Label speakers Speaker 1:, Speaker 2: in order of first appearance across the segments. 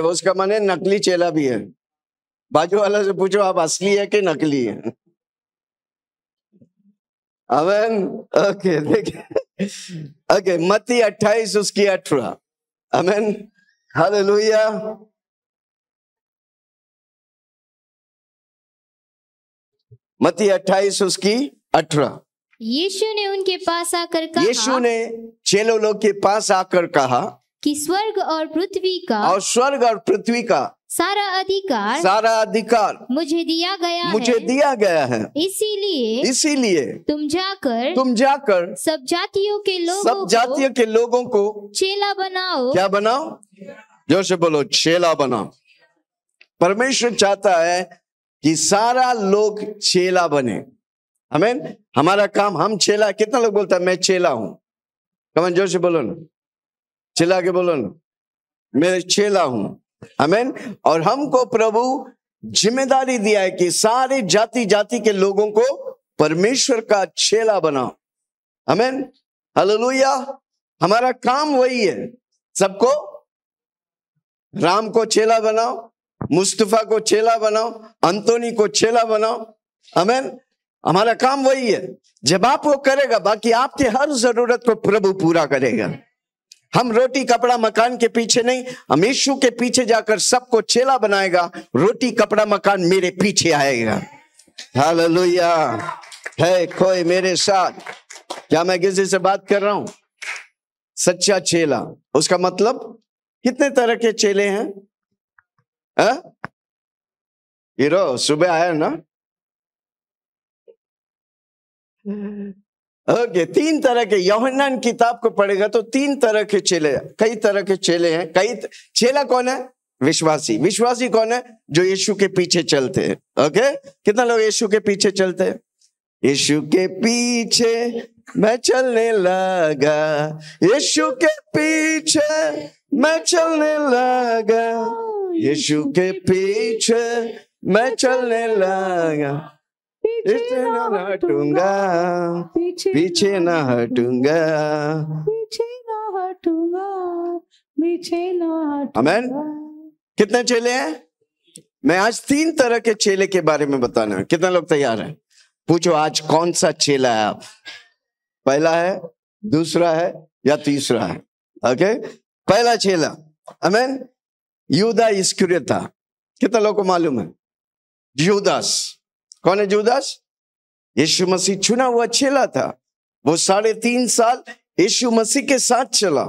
Speaker 1: उसका माने नकली चेला भी है बाजू वाला से पूछो आप असली है कि नकली है अवन
Speaker 2: ओके देखिए ओके मती अट्ठाईस उसकी अठारह अमेन लोहिया मती अट्ठाईस उसकी अठारह यीशु
Speaker 3: ने उनके पास आकर कहा यीशु ने
Speaker 1: चेलो लोग के पास आकर कहा
Speaker 3: कि स्वर्ग और पृथ्वी का
Speaker 1: और स्वर्ग और पृथ्वी का
Speaker 3: सारा अधिकार सारा
Speaker 1: अधिकार
Speaker 3: मुझे दिया गया मुझे है, दिया गया है इसीलिए इसीलिए तुम जाकर तुम जाकर सब जातियों के लोग सब जातियों
Speaker 1: के लोगों को
Speaker 3: चेला बनाओ क्या बनाओ
Speaker 1: जोर से बोलो चेला बनाओ परमेश्वर चाहता है कि सारा लोग चेला बने हमें हमारा काम हम चेला कितना लोग बोलता है मैं चेला हूं कमन जोर से बोलो ना चिल्ला के बोलो ना मेरे चेला हूं हमेन और हमको प्रभु जिम्मेदारी दिया है कि सारे जाति जाति के लोगों को परमेश्वर का चेला बनाओ हमेन हलो हमारा काम वही है सबको राम को चेला बनाओ मुस्तफा को चेला बनाओ अंतोनी को चेला बनाओ हमेन हमारा काम वही है जब आप वो करेगा बाकी आपके हर जरूरत को प्रभु पूरा करेगा हम रोटी कपड़ा मकान के पीछे नहीं हम यीशु के पीछे जाकर सबको चेला बनाएगा रोटी कपड़ा मकान मेरे पीछे आएगा हालेलुया है कोई मेरे साथ क्या मैं किसी से बात कर रहा हूं सच्चा चेला उसका मतलब
Speaker 2: कितने तरह के चेले हैं हीरो सुबह आया ना
Speaker 1: हम्म। ओके तीन तरह के यौहन्नान किताब को पढ़ेगा तो तीन तरह के चेले कई तरह के चेले हैं कई चेला कौन है विश्वासी विश्वासी कौन है जो यीशु के पीछे चलते हैं ओके कितना लोग यीशु के पीछे चलते हैं यीशु के पीछे मैं चलने लगा यीशु के पीछे मैं चलने लगा यीशु के पीछे मैं चलने लगा पीछे ना हटूंगा पीछे ना हटूंगा
Speaker 3: पीछे ना हटूंगा पीछे
Speaker 2: ना हटूंगा
Speaker 1: कितने चेले हैं मैं आज तीन तरह के चेले के बारे में बताना कितने लोग तैयार हैं पूछो आज कौन सा चेला है आप पहला है दूसरा है या तीसरा है ओके पहला चेला अमेन यूदा इस्क्रियता कितने लोग को मालूम है यूदास कौन है जूदास यीशु मसीह चुना हुआ चेला था वो साढ़े तीन साल यीशु मसीह के साथ चला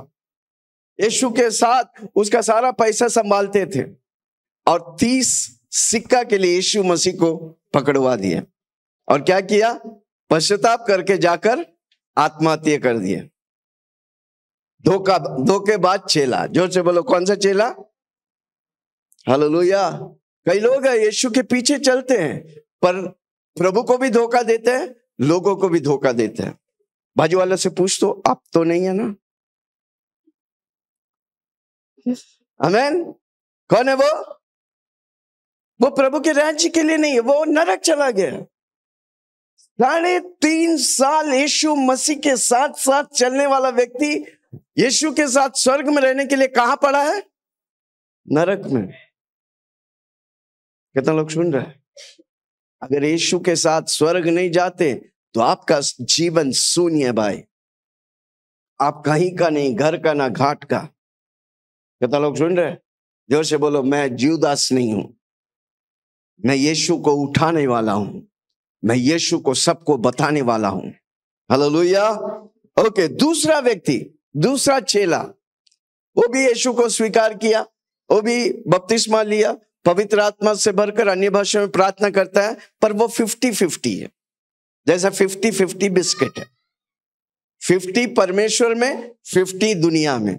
Speaker 1: यीशु के साथ उसका सारा पैसा संभालते थे और तीस सिक्का के लिए यीशु मसीह को पकड़वा दिए और क्या किया पश्चाताप करके जाकर आत्महत्या कर दिए दो के बाद चेला जोर से बोलो कौन सा चेला हलो कई लोग यीशु के पीछे चलते हैं पर प्रभु को भी धोखा देते हैं लोगों को भी धोखा देते हैं
Speaker 2: बाजू वाले से पूछ तो आप तो नहीं है ना अमेन कौन है वो वो प्रभु के राज्य के लिए नहीं है वो नरक चला गया साढ़े तीन साल यीशु
Speaker 1: मसीह के साथ साथ चलने वाला व्यक्ति यीशु के साथ स्वर्ग में रहने के लिए कहां पड़ा है नरक में कितना लोग सुन रहे हैं अगर यीशु के साथ स्वर्ग नहीं जाते तो आपका जीवन शून्य भाई आप कहीं का नहीं घर का ना घाट का कहता लोग सुन रहे जोर से बोलो मैं जीवदास नहीं हूं मैं यीशु को उठाने वाला हूं मैं यीशु को सबको बताने वाला हूं लोहिया ओके दूसरा व्यक्ति दूसरा चेला वो भी यीशु को स्वीकार किया वो भी बपतिस्मा लिया पवित्र आत्मा से भरकर अन्य भाषा में प्रार्थना करता है पर वो फिफ्टी फिफ्टी है जैसा फिफ्टी फिफ्टी बिस्किट है फिफ्टी परमेश्वर में फिफ्टी दुनिया में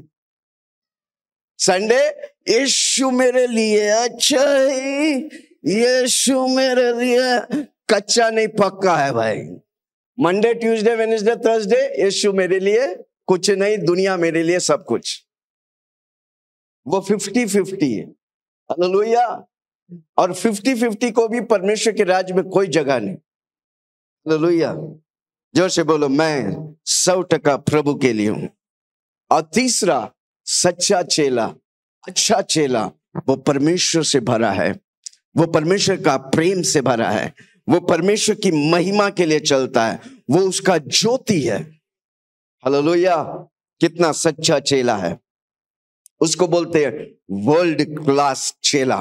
Speaker 1: संडे यीशु मेरे लिए अच्छा है यीशु मेरे लिए कच्चा नहीं पक्का है भाई Monday Tuesday Wednesday Thursday Yeshu मेरे लिए कुछ नहीं दुनिया मेरे लिए सब कुछ वो फिफ्टी फिफ्टी है हालेलुया और फिफ्टी फिफ्टी को भी परमेश्वर के राज्य में कोई जगह नहीं हालेलुया जोर से बोलो मैं सौ टका प्रभु के लिए हूं और तीसरा सच्चा चेला अच्छा चेला वो परमेश्वर से भरा है वो परमेश्वर का प्रेम से भरा है वो परमेश्वर की महिमा के लिए चलता है वो उसका ज्योति है हलोलोया कितना सच्चा चेला है उसको बोलते हैं वर्ल्ड क्लास चेला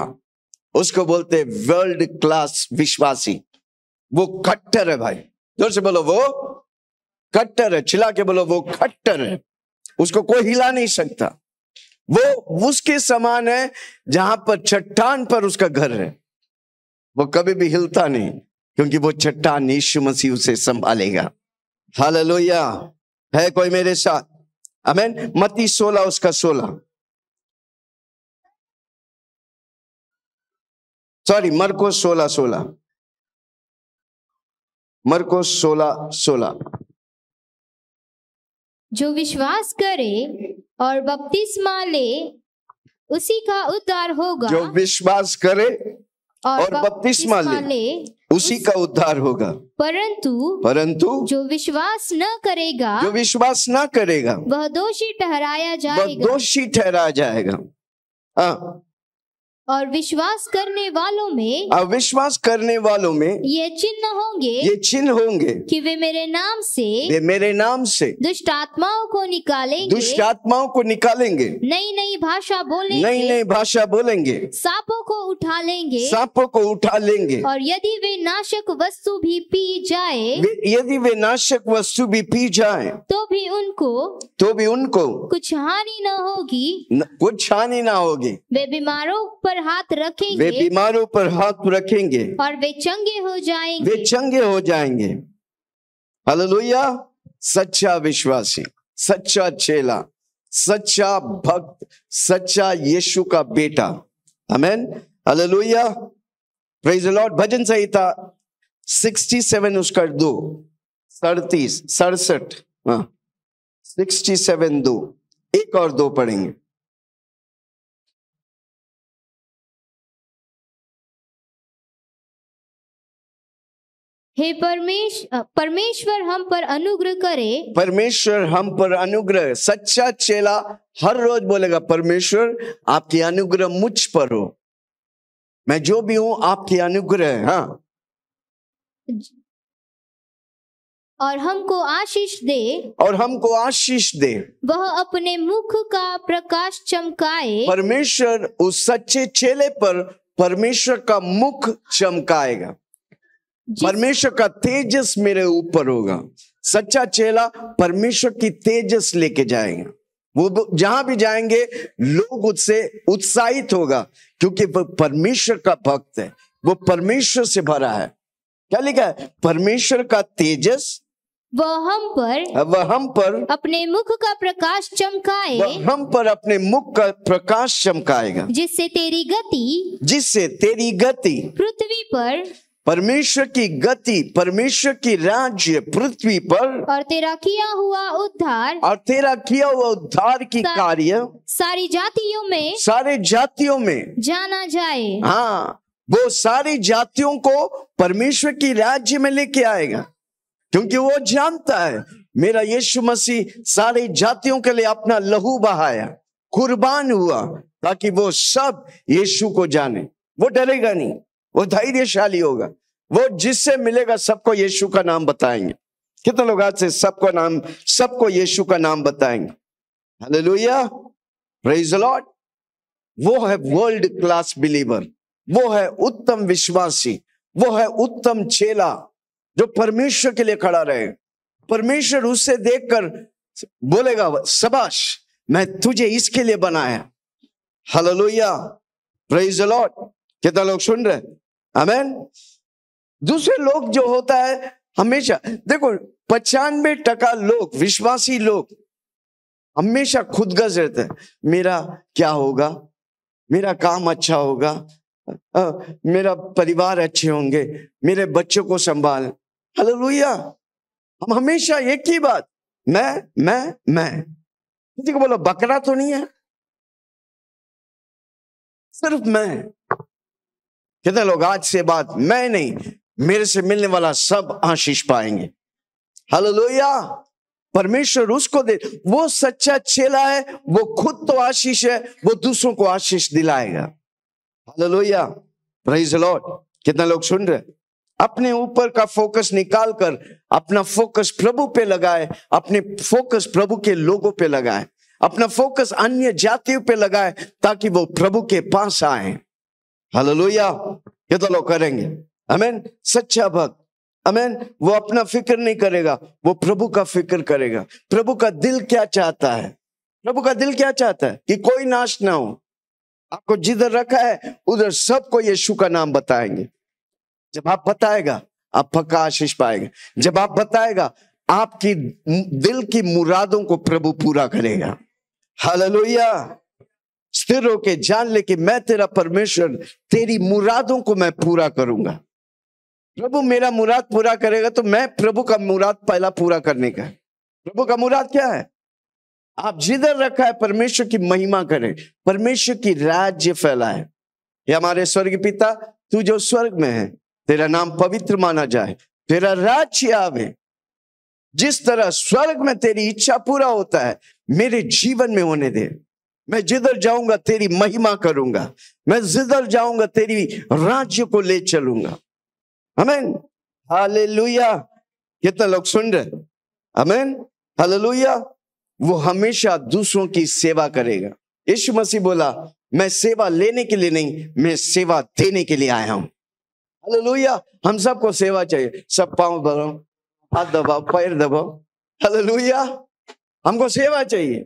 Speaker 1: उसको बोलते हैं वर्ल्ड क्लास विश्वासी वो कट्टर है भाई जोर से बोलो वो कट्टर है चिल्ला के बोलो वो कट्टर है उसको कोई हिला नहीं सकता वो उसके समान है जहां पर चट्टान पर उसका घर है वो कभी भी हिलता नहीं क्योंकि वो चट्टान यीशु मसीह उसे संभालेगा हाल
Speaker 2: है कोई मेरे साथ अमेन मती सोलह उसका सोलह सॉरी मरको सोलह सोलह मरको सोलह सोलह
Speaker 3: जो विश्वास करे और बपतिस्मा ले उसी का उद्धार होगा जो
Speaker 1: विश्वास करे
Speaker 3: और, और बपतिस्मा ले,
Speaker 1: उसी का उद्धार होगा
Speaker 3: परंतु
Speaker 1: परंतु जो
Speaker 3: विश्वास न करेगा जो
Speaker 1: विश्वास न करेगा
Speaker 3: वह दोषी ठहराया जाएगा
Speaker 1: दोषी ठहराया जाएगा हाँ।
Speaker 3: और विश्वास करने वालों में
Speaker 1: और विश्वास करने वालों में
Speaker 3: ये चिन्ह होंगे ये
Speaker 1: चिन्ह होंगे
Speaker 3: कि वे मेरे नाम से वे
Speaker 1: मेरे नाम से
Speaker 3: दुष्ट आत्माओं को निकालेंगे दुष्ट
Speaker 1: आत्माओं को निकालेंगे
Speaker 3: नई नई भाषा बोलेंगे नई
Speaker 1: नई भाषा बोलेंगे
Speaker 3: सांपों को उठा लेंगे सांपों
Speaker 1: को उठा लेंगे और
Speaker 3: यदि वे नाशक वस्तु भी पी जाए
Speaker 1: यदि वे नाशक वस्तु भी पी जाए
Speaker 3: तो भी उनको
Speaker 1: तो भी उनको
Speaker 3: कुछ हानि न होगी
Speaker 1: कुछ हानि न होगी
Speaker 3: वे बीमारों पर पर हाथ रखेंगे वे बीमारों
Speaker 1: पर हाथ रखेंगे
Speaker 3: और वे चंगे हो जाएंगे वे
Speaker 1: चंगे हो जाएंगे हालेलुया सच्चा विश्वासी सच्चा चेला सच्चा भक्त सच्चा यीशु का बेटा amen hallelujah praise the Lord भजन संहिता 67 उसका दो सड़तीस सड़सठ
Speaker 2: हाँ सिक्सटी सेवन दो एक और दो पढ़ेंगे हे परमेश परमेश्वर हम पर अनुग्रह करे
Speaker 1: परमेश्वर हम पर अनुग्रह सच्चा चेला हर रोज बोलेगा परमेश्वर आपके अनुग्रह मुझ पर हो मैं जो भी हूं आपके अनुग्रह
Speaker 2: हाँ
Speaker 3: और हमको आशीष दे
Speaker 2: और हमको आशीष दे
Speaker 3: वह अपने मुख का प्रकाश चमकाए
Speaker 1: परमेश्वर उस सच्चे चेले पर परमेश्वर का मुख चमकाएगा परमेश्वर का तेजस मेरे ऊपर होगा सच्चा चेला परमेश्वर की तेजस लेके जाएगा वो जहां भी जाएंगे लोग उससे उत्साहित होगा क्योंकि वो परमेश्वर का भक्त है वो परमेश्वर से भरा है क्या लिखा है परमेश्वर का तेजस
Speaker 3: वह हम पर
Speaker 1: वह हम पर
Speaker 3: अपने मुख का प्रकाश चमकाए
Speaker 1: हम पर अपने मुख का प्रकाश चमकाएगा
Speaker 3: जिससे तेरी गति
Speaker 1: जिससे तेरी गति
Speaker 3: पृथ्वी पर
Speaker 1: परमेश्वर की गति परमेश्वर की राज्य पृथ्वी पर
Speaker 3: और तेरा किया हुआ उद्धार
Speaker 1: और तेरा किया हुआ उद्धार की सा, कार्य
Speaker 3: सारी जातियों में
Speaker 1: सारे जातियों में
Speaker 3: जाना जाए
Speaker 1: हाँ वो सारी जातियों को परमेश्वर की राज्य में लेके आएगा क्योंकि वो जानता है मेरा यीशु मसीह सारे जातियों के लिए अपना लहू बहाया कुर्बान हुआ ताकि वो सब यीशु को जाने वो डरेगा नहीं वो धैर्यशाली होगा वो जिससे मिलेगा सबको यीशु का नाम बताएंगे कितने लोग आज से सबको नाम सबको यीशु का नाम बताएंगे हालेलुया वो है वर्ल्ड क्लास बिलीवर वो है उत्तम विश्वासी वो है उत्तम चेला जो परमेश्वर के लिए खड़ा रहे परमेश्वर उससे देखकर बोलेगा सबाश मैं तुझे इसके लिए बनाया हलो प्रेज लॉर्ड कितना लोग सुन रहे अमेन दूसरे लोग जो होता है हमेशा देखो पचानवे टका लोग विश्वासी लोग हमेशा खुद गज रहते हैं मेरा क्या होगा मेरा काम अच्छा होगा आ, मेरा परिवार अच्छे होंगे मेरे बच्चों को संभाल लोहिया हम हमेशा एक ही बात
Speaker 2: मैं मैं मैं किसी को बोलो बकरा तो नहीं है सिर्फ मैं कितने लोग आज से बात मैं
Speaker 1: नहीं मेरे से मिलने वाला सब आशीष पाएंगे हलो परमेश्वर उसको दे वो सच्चा चेला है वो खुद तो आशीष है वो दूसरों को आशीष दिलाएगा हलो प्रेज लॉर्ड कितने लोग सुन रहे अपने ऊपर का फोकस निकाल कर अपना फोकस प्रभु पे लगाए अपने फोकस प्रभु के लोगों पे लगाए अपना फोकस अन्य जातियों पे लगाए ताकि वो प्रभु के पास आए हालेलुया ये तो लोग करेंगे अमेन सच्चा भक्त अमेन वो अपना फिक्र नहीं करेगा वो प्रभु का फिक्र करेगा प्रभु का दिल क्या चाहता है प्रभु का दिल क्या चाहता है कि कोई नाश ना हो आपको जिधर रखा है उधर सबको यीशु का नाम बताएंगे जब आप बताएगा आप पक्का आशीष पाएंगे जब आप बताएगा आपकी दिल की मुरादों को प्रभु पूरा करेगा हालेलुया स्थिर होके जान ले कि मैं तेरा परमेश्वर तेरी मुरादों को मैं पूरा करूंगा प्रभु मेरा मुराद पूरा करेगा तो मैं प्रभु का मुराद पहला पूरा करने का प्रभु का मुराद क्या है आप जिधर रखा है परमेश्वर की महिमा करें परमेश्वर की राज्य फैलाए ये हमारे स्वर्ग पिता तू जो स्वर्ग में है तेरा नाम पवित्र माना जाए तेरा राज्य आवे जिस तरह स्वर्ग में तेरी इच्छा पूरा होता है मेरे जीवन में होने दे मैं जिधर जाऊंगा तेरी महिमा करूंगा मैं जिधर जाऊंगा तेरी राज्य को ले चलूंगा हमेन हाले कितने लोग सुन रहे हमेन हाले वो हमेशा दूसरों की सेवा करेगा यीशु मसीह बोला मैं सेवा लेने के लिए नहीं मैं सेवा देने के लिए आया हूं हालेलुया हम सबको सेवा चाहिए सब पांव भरो हाथ दबाओ पैर दबाओ हालेलुया हमको सेवा चाहिए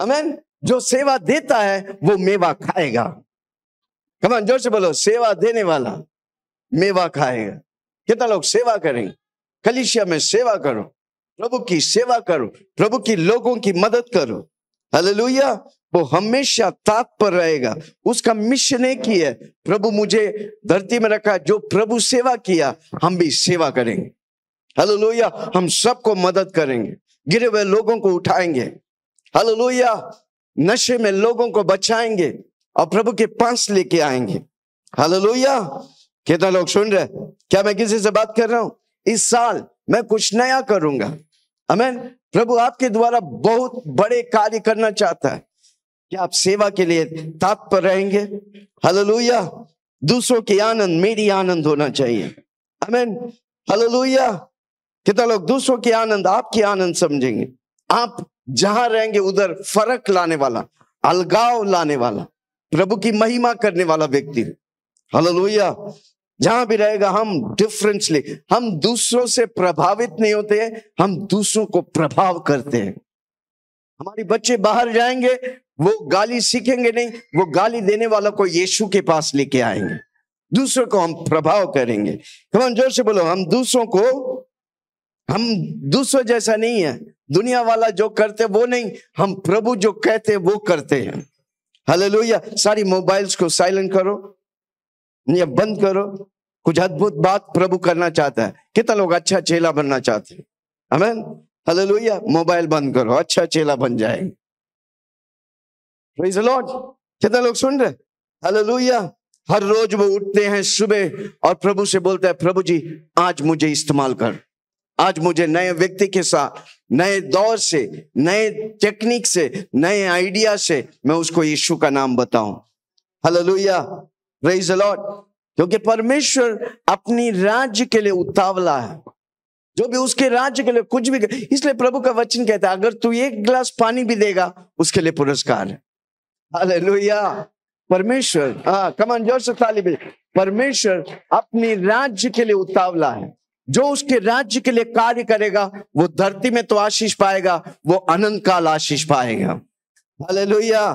Speaker 1: अमेन जो सेवा देता है वो मेवा खाएगा कमान जोर से बोलो सेवा देने वाला मेवा खाएगा कितना लोग सेवा करेंगे कलिशिया में सेवा करो प्रभु की सेवा करो प्रभु की लोगों की मदद करो हालेलुया वो हमेशा तात्पर पर रहेगा उसका मिशन एक ही है प्रभु मुझे धरती में रखा जो प्रभु सेवा किया हम भी सेवा करेंगे हालेलुया हम सबको मदद करेंगे गिरे हुए लोगों को उठाएंगे हालेलुया नशे में लोगों को बचाएंगे और प्रभु के पास लेके आएंगे हेलो कितना लोग सुन रहे क्या मैं किसी से बात कर रहा हूं इस साल मैं कुछ नया करूंगा अमेन प्रभु आपके द्वारा बहुत बड़े कार्य करना चाहता है क्या आप सेवा के लिए तात्पर रहेंगे हललुया दूसरों के आनंद मेरी आनंद होना चाहिए अमेन हललुया कितना लोग दूसरों के आनंद आपके आनंद समझेंगे आप जहां रहेंगे उधर फर्क लाने वाला अलगाव लाने वाला प्रभु की महिमा करने वाला व्यक्ति लोहिया जहां भी रहेगा हम डिफरेंसली हम दूसरों से प्रभावित नहीं होते हैं हम दूसरों को प्रभाव करते हैं हमारे बच्चे बाहर जाएंगे वो गाली सीखेंगे नहीं वो गाली देने वाला को यीशु के पास लेके आएंगे दूसरों को हम प्रभाव करेंगे कमान जोर से बोलो हम दूसरों को हम दूसरों जैसा नहीं है दुनिया वाला जो करते वो नहीं हम प्रभु जो कहते वो करते हैं लोहिया सारी मोबाइल्स को साइलेंट करो या बंद करो कुछ अद्भुत बात प्रभु करना चाहता है कितना लोग अच्छा चेला बनना चाहते हैं हमें लोहिया मोबाइल बंद करो अच्छा चेला बन लॉर्ड कितना लोग सुन रहे लोहिया हर रोज वो उठते हैं सुबह और प्रभु से बोलते हैं प्रभु जी आज मुझे इस्तेमाल कर आज मुझे नए व्यक्ति के साथ नए दौर से नए टेक्निक से नए आइडिया से मैं उसको यीशु का नाम बताऊं हलोया रेज अलॉट क्योंकि परमेश्वर अपनी राज्य के लिए उतावला है जो भी उसके राज्य के लिए कुछ भी इसलिए प्रभु का वचन कहता है अगर तू एक गिलास पानी भी देगा उसके लिए पुरस्कार है हालेलुया परमेश्वर हाँ कमान जोर से ताली परमेश्वर अपनी राज्य के लिए उतावला है जो उसके राज्य के लिए कार्य करेगा वो धरती में तो आशीष पाएगा वो अनंत काल आशीष पाएगा भले लोहिया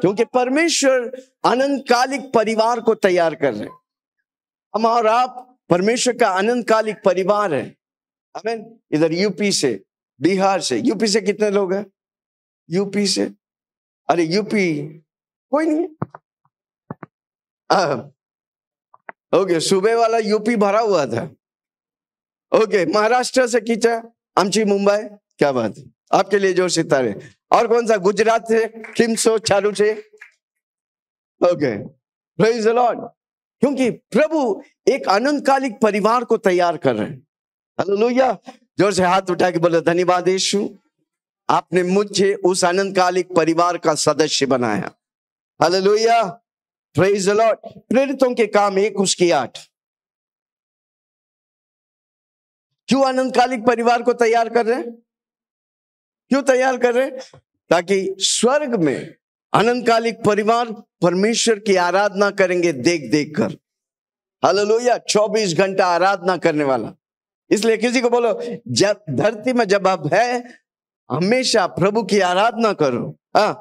Speaker 1: क्योंकि परमेश्वर अनंतकालिक परिवार को तैयार कर रहे हम और आप परमेश्वर का अनंतकालिक परिवार है हमें इधर यूपी से बिहार से यूपी से कितने लोग हैं यूपी से अरे यूपी कोई नहीं ओके सुबह वाला यूपी भरा हुआ था ओके महाराष्ट्र से खींचा आमची मुंबई क्या बात आपके लिए जोर सितारे और कौन सा गुजरात से किमसो चालू से ओके प्रेज लॉर्ड क्योंकि प्रभु एक अनंतकालिक परिवार को तैयार कर रहे हैं हालेलुया जोर से हाथ उठा के बोले धन्यवाद यीशु आपने मुझे उस अनंतकालिक परिवार का
Speaker 2: सदस्य बनाया हालेलुया प्रेज अलॉट प्रेरितों के काम एक उसकी आठ क्यों आनंदकालिक परिवार को तैयार कर रहे हैं क्यों तैयार कर रहे हैं ताकि स्वर्ग में
Speaker 1: अनंतकालिक परिवार परमेश्वर की आराधना करेंगे देख देख कर लोहिया चौबीस घंटा आराधना करने वाला इसलिए किसी को बोलो जब धरती में जब आप है हमेशा प्रभु की आराधना करो हाँ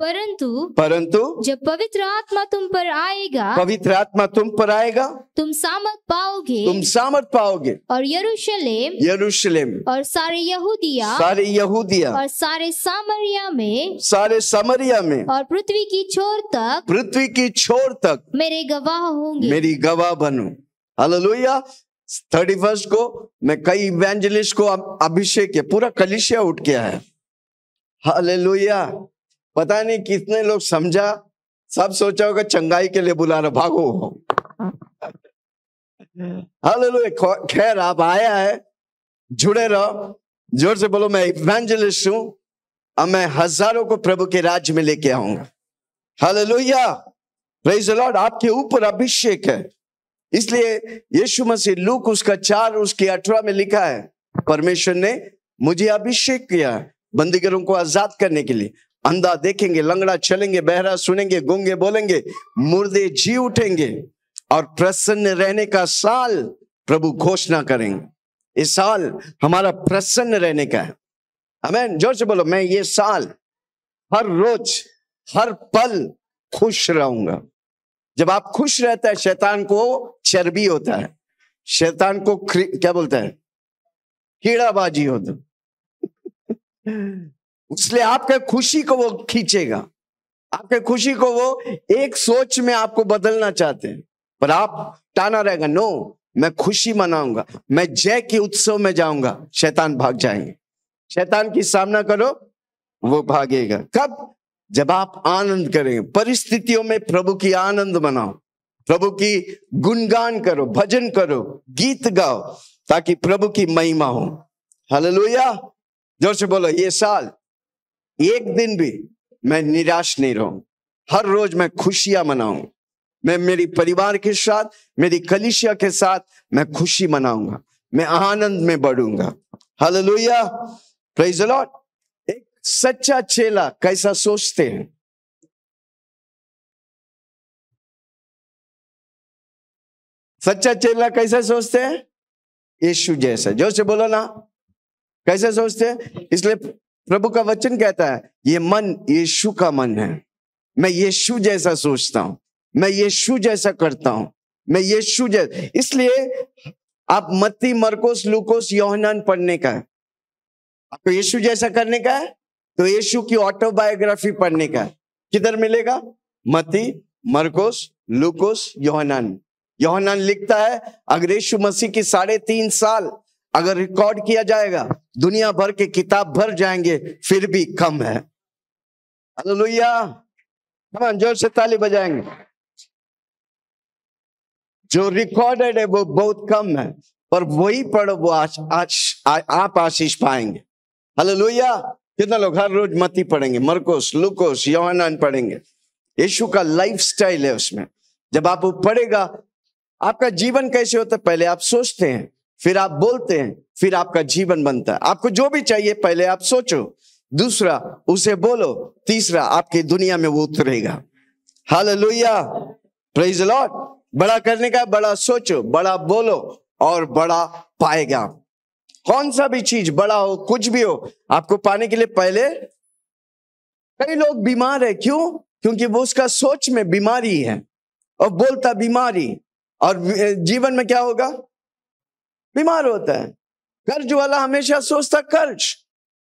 Speaker 1: परंतु परंतु
Speaker 3: जब पवित्र आत्मा तुम पर आएगा
Speaker 1: पवित्र आत्मा तुम पर आएगा
Speaker 3: तुम सामर्थ पाओगे तुम
Speaker 1: सामर्थ पाओगे
Speaker 3: और यरूशलेम
Speaker 1: यरूशलेम
Speaker 3: और सारे यहूदिया सारे
Speaker 1: यहूदिया और
Speaker 3: सारे सामरिया में
Speaker 1: सारे सामरिया में
Speaker 3: और पृथ्वी की छोर तक
Speaker 1: पृथ्वी की छोर तक
Speaker 3: मेरे गवाह
Speaker 1: होंगे मेरी गवाह बनो लोहिया थर्टी फर्स्ट को मैं कई इवेंजलिस्ट को अभिषेक पूरा कलिशिया उठ गया है लोहिया पता नहीं कितने लोग समझा सब सोचा होगा चंगाई के लिए बुला रहा भागो हेलो खैर आप आया है जुड़े रहो जोर से बोलो मैं इवेंजलिस्ट हूं अब मैं हजारों को प्रभु के राज्य में लेके आऊंगा हालेलुया प्रेज लॉर्ड आपके ऊपर अभिषेक है इसलिए यीशु मसीह लूक उसका चार उसकी अठारह में लिखा है परमेश्वर ने मुझे अभिषेक किया है बंदीगरों को आजाद करने के लिए अंधा देखेंगे लंगड़ा चलेंगे बहरा सुनेंगे गूंगे बोलेंगे मुर्दे जी उठेंगे और प्रसन्न रहने का साल प्रभु घोषणा करेंगे इस साल हमारा प्रसन्न रहने का है हमें जोर से बोलो मैं ये साल हर रोज हर पल खुश रहूंगा जब आप खुश रहते हैं शैतान को चर्बी होता है शैतान को क्या बोलता है कीड़ाबाजी होता इसलिए आपके खुशी को वो खींचेगा आपके खुशी को वो एक सोच में आपको बदलना चाहते हैं पर आप टाना रहेगा नो मैं खुशी मनाऊंगा मैं जय के उत्सव में जाऊंगा शैतान भाग जाएंगे शैतान की सामना करो वो भागेगा कब जब आप आनंद करेंगे परिस्थितियों में प्रभु की आनंद मनाओ प्रभु की गुणगान करो भजन करो गीत गाओ ताकि प्रभु की महिमा हो हालेलुया जोर से बोलो ये साल एक दिन भी मैं निराश नहीं रहूं हर रोज मैं खुशियां मनाऊं मैं मेरी परिवार के साथ मेरी कलिशिया के साथ मैं खुशी मनाऊंगा मैं आनंद में बढ़ूंगा
Speaker 2: हालेलुया प्रेज लॉर्ड एक सच्चा चेला कैसा सोचते हैं सच्चा चेला कैसा सोचते हैं यीशु जैसा जो से बोलो ना
Speaker 1: कैसे सोचते हैं इसलिए प्रभु का वचन कहता है ये मन यीशु का मन है मैं यीशु जैसा सोचता हूं मैं यीशु जैसा करता हूं मैं यीशु जैसा इसलिए आप मत्ती मरकोस लुकोस योहनान पढ़ने का है आपको यीशु जैसा करने का है तो यीशु की ऑटोबायोग्राफी पढ़ने का है किधर मिलेगा मत्ती मरकोस लुकोस योहनान योहनान लिखता है अगर यीशु मसीह की साढ़े तीन साल अगर रिकॉर्ड किया जाएगा दुनिया भर के किताब भर जाएंगे फिर भी कम है हालेलुया हम जोर से ताली बजाएंगे जो रिकॉर्डेड है वो बहुत कम है पर वही पढ़ो वो आज आज आ, आप आशीष पाएंगे लोहिया कितना लोग हर रोज मती पढ़ेंगे मरकोस लुकोस यौनान पढ़ेंगे यीशु का स्टाइल है उसमें जब आप वो पढ़ेगा आपका जीवन कैसे होता है पहले आप सोचते हैं फिर आप बोलते हैं फिर आपका जीवन बनता है आपको जो भी चाहिए पहले आप सोचो दूसरा उसे बोलो तीसरा आपकी दुनिया में वो उतरेगा हाल लोहिया प्रेज लॉट बड़ा करने का बड़ा सोचो बड़ा बोलो और बड़ा पाएगा कौन सा भी चीज बड़ा हो कुछ भी हो आपको पाने के लिए पहले कई लोग बीमार है क्यों क्योंकि वो उसका सोच में बीमारी है और बोलता बीमारी और जीवन में क्या होगा बीमार होता है कर्ज वाला हमेशा सोचता कर्ज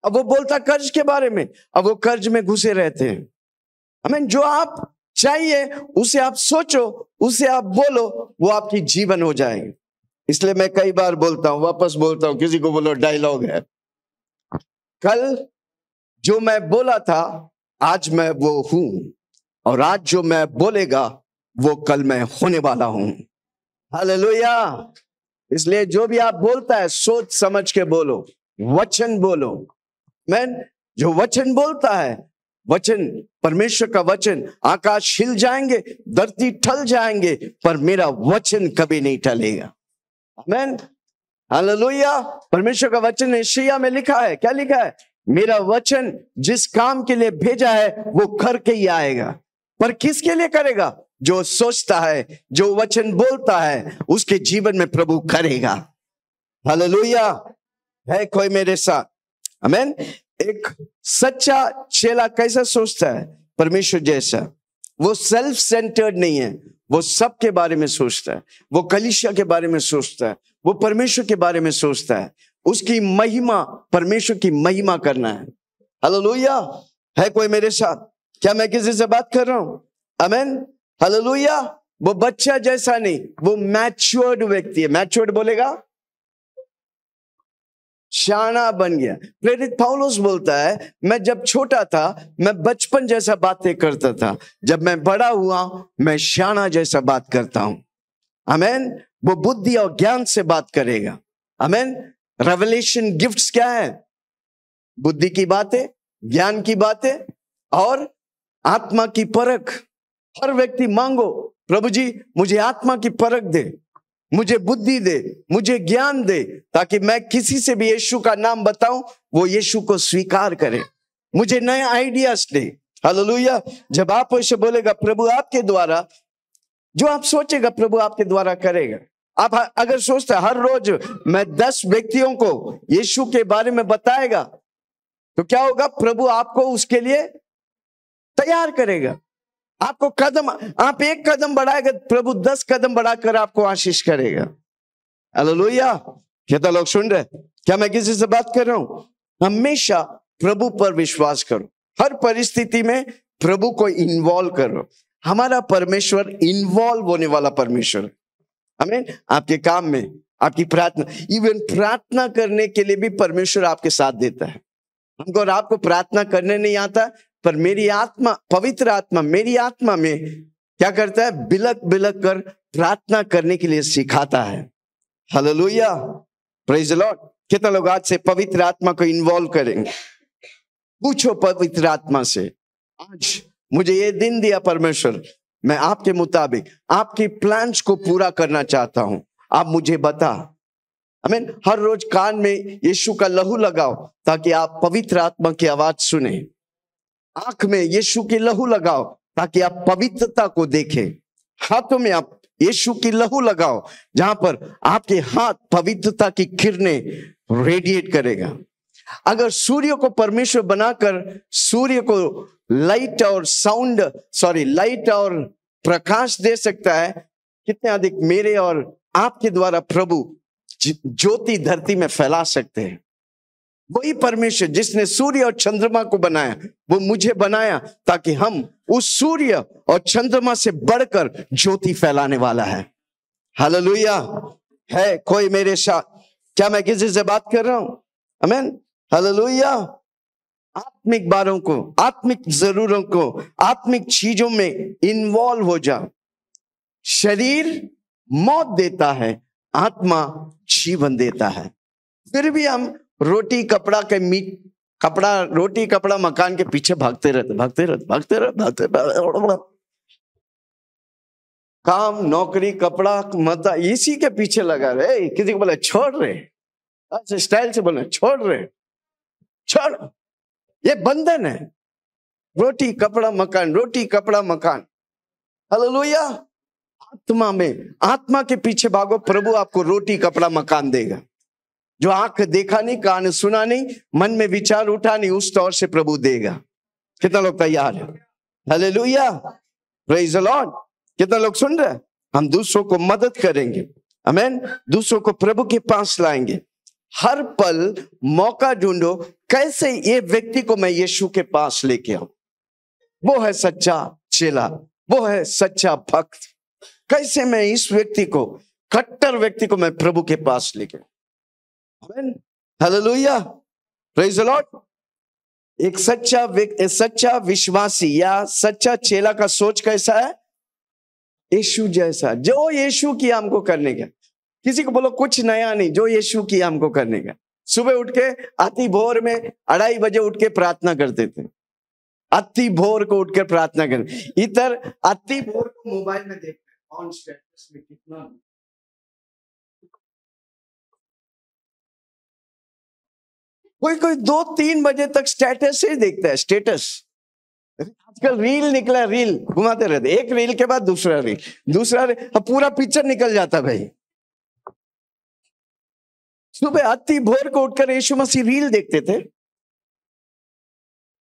Speaker 1: अब वो बोलता कर्ज के बारे में अब वो कर्ज में घुसे रहते हैं हमें जो आप चाहिए उसे आप सोचो उसे आप बोलो वो आपकी जीवन हो जाएगी इसलिए मैं कई बार बोलता हूं वापस बोलता हूं किसी को बोलो डायलॉग है कल जो मैं बोला था आज मैं वो हूं और आज जो मैं बोलेगा वो कल मैं होने वाला हूं हालेलुया इसलिए जो भी आप बोलता है सोच समझ के बोलो वचन बोलो मैन जो वचन बोलता है वचन परमेश्वर का वचन आकाश हिल जाएंगे धरती ठल जाएंगे पर मेरा वचन कभी नहीं टलेगा मैन हालेलुया परमेश्वर का वचन एशिया में लिखा है क्या लिखा है मेरा वचन जिस काम के लिए भेजा है वो करके ही आएगा पर किसके लिए करेगा जो सोचता है जो वचन बोलता है उसके जीवन में प्रभु करेगा हालेलुया है कोई मेरे साथ अमेन एक सच्चा चेला कैसा सोचता है परमेश्वर जैसा वो सेल्फ सेंटर्ड नहीं है वो सबके बारे में सोचता है वो कलिशा के बारे में सोचता है वो परमेश्वर के बारे में सोचता है उसकी महिमा परमेश्वर की महिमा करना है हेलो लोहिया है कोई मेरे साथ क्या मैं किसी से बात कर रहा हूं अमेन हलोलुया वो बच्चा जैसा नहीं वो मैच्योर्ड व्यक्ति है मैच्योर्ड बोलेगा शाना बन गया प्रेरित पाउलोस बोलता है मैं जब छोटा था मैं बचपन जैसा बातें करता था जब मैं बड़ा हुआ मैं शाना जैसा बात करता हूं अमेन वो बुद्धि और ज्ञान से बात करेगा अमेन रेवलेशन गिफ्ट्स क्या है बुद्धि की बातें ज्ञान की बातें और आत्मा की परख हर व्यक्ति मांगो प्रभु जी मुझे आत्मा की परख दे मुझे बुद्धि दे मुझे ज्ञान दे ताकि मैं किसी से भी यीशु का नाम बताऊं वो यीशु को स्वीकार करे मुझे नए आइडियाज दे हालेलुया जब आप उसे बोलेगा प्रभु आपके द्वारा जो आप सोचेगा प्रभु आपके द्वारा करेगा आप अगर सोचते हर रोज मैं दस व्यक्तियों को यीशु के बारे में बताएगा तो क्या होगा प्रभु आपको उसके लिए तैयार करेगा आपको कदम आप एक कदम बढ़ाएगा प्रभु दस कदम बढ़ाकर आपको आशीष करेगा हेलो लोहिया कहता लोग सुन रहे क्या मैं किसी से बात कर रहा हूं हमेशा प्रभु पर विश्वास करो हर परिस्थिति में प्रभु को इन्वॉल्व करो हमारा परमेश्वर इन्वॉल्व होने वाला परमेश्वर हमें आपके काम में आपकी प्रार्थना इवन प्रार्थना करने के लिए भी परमेश्वर आपके साथ देता है हमको और आपको प्रार्थना करने नहीं आता पर मेरी आत्मा पवित्र आत्मा मेरी आत्मा में क्या करता है बिलक बिलक कर प्रार्थना करने के लिए सिखाता है हालेलुया प्रेज लॉर्ड कितना लोग आज से पवित्र आत्मा को इन्वॉल्व करेंगे पूछो पवित्र आत्मा से आज मुझे ये दिन दिया परमेश्वर मैं आपके मुताबिक आपकी प्लान्स को पूरा करना चाहता हूं आप मुझे बता आई मीन हर रोज कान में यीशु का लहू लगाओ ताकि आप पवित्र आत्मा की आवाज सुने आंख में यीशु की लहू लगाओ ताकि आप पवित्रता को देखें हाथों में आप यीशु की लहू लगाओ जहां पर आपके हाथ पवित्रता की किरणें रेडिएट करेगा अगर सूर्य को परमेश्वर बनाकर सूर्य को लाइट और साउंड सॉरी लाइट और प्रकाश दे सकता है कितने अधिक मेरे और आपके द्वारा प्रभु ज्योति धरती में फैला सकते हैं वही परमेश्वर जिसने सूर्य और चंद्रमा को बनाया वो मुझे बनाया ताकि हम उस सूर्य और चंद्रमा से बढ़कर ज्योति फैलाने वाला है हालेलुया है कोई मेरे साथ क्या मैं किसी से बात कर रहा हूं अमेन हालेलुया आत्मिक बारों को आत्मिक जरूरों को आत्मिक चीजों में इन्वॉल्व हो जा शरीर मौत देता है आत्मा जीवन देता है फिर भी हम रोटी कपड़ा के मीट कपड़ा रोटी कपड़ा मकान के पीछे भागते रहते भागते रहते भागते रहते भागते, काम नौकरी कपड़ा मता इसी के पीछे लगा रहे किसी को बोले छोड़ रहे अच्छा स्टाइल से बोले छोड़ रहे छोड़ ये बंधन है रोटी कपड़ा मकान रोटी कपड़ा मकान लोहिया आत्मा में आत्मा के पीछे भागो प्रभु आपको रोटी कपड़ा मकान देगा जो आंख देखा नहीं कान सुना नहीं मन में विचार उठा नहीं उस तौर से प्रभु देगा कितना लोग तैयार है हले लॉर्ड कितना लोग सुन रहे हम दूसरों को मदद करेंगे अमेन दूसरों को प्रभु के पास लाएंगे हर पल मौका ढूंढो कैसे ये व्यक्ति को मैं यीशु के पास लेके आऊं वो है सच्चा चेला वो है सच्चा भक्त कैसे मैं इस व्यक्ति को कट्टर व्यक्ति को मैं प्रभु के पास लेके आऊं हालेलुया प्रेज द लॉर्ड एक सच्चा सच्चा विश्वासी या सच्चा चेला का सोच कैसा है यीशु जैसा जो यीशु किया हमको करने का किसी को बोलो कुछ नया नहीं जो यीशु किया हमको करने का सुबह उठ के अति भोर में अढ़ाई बजे उठ के प्रार्थना करते थे अति भोर
Speaker 2: को उठ उठकर प्रार्थना करते इतर अति भोर को मोबाइल में देखते हैं कितना कोई कोई दो तीन बजे तक स्टेटस ही देखता है स्टेटस
Speaker 1: आजकल रील निकला रील घुमाते रहते एक रील के बाद दूसरा रील दूसरा रील पूरा पिक्चर
Speaker 2: निकल जाता भाई सुबह अति भोर को उठकर यीशु मसीह रील देखते थे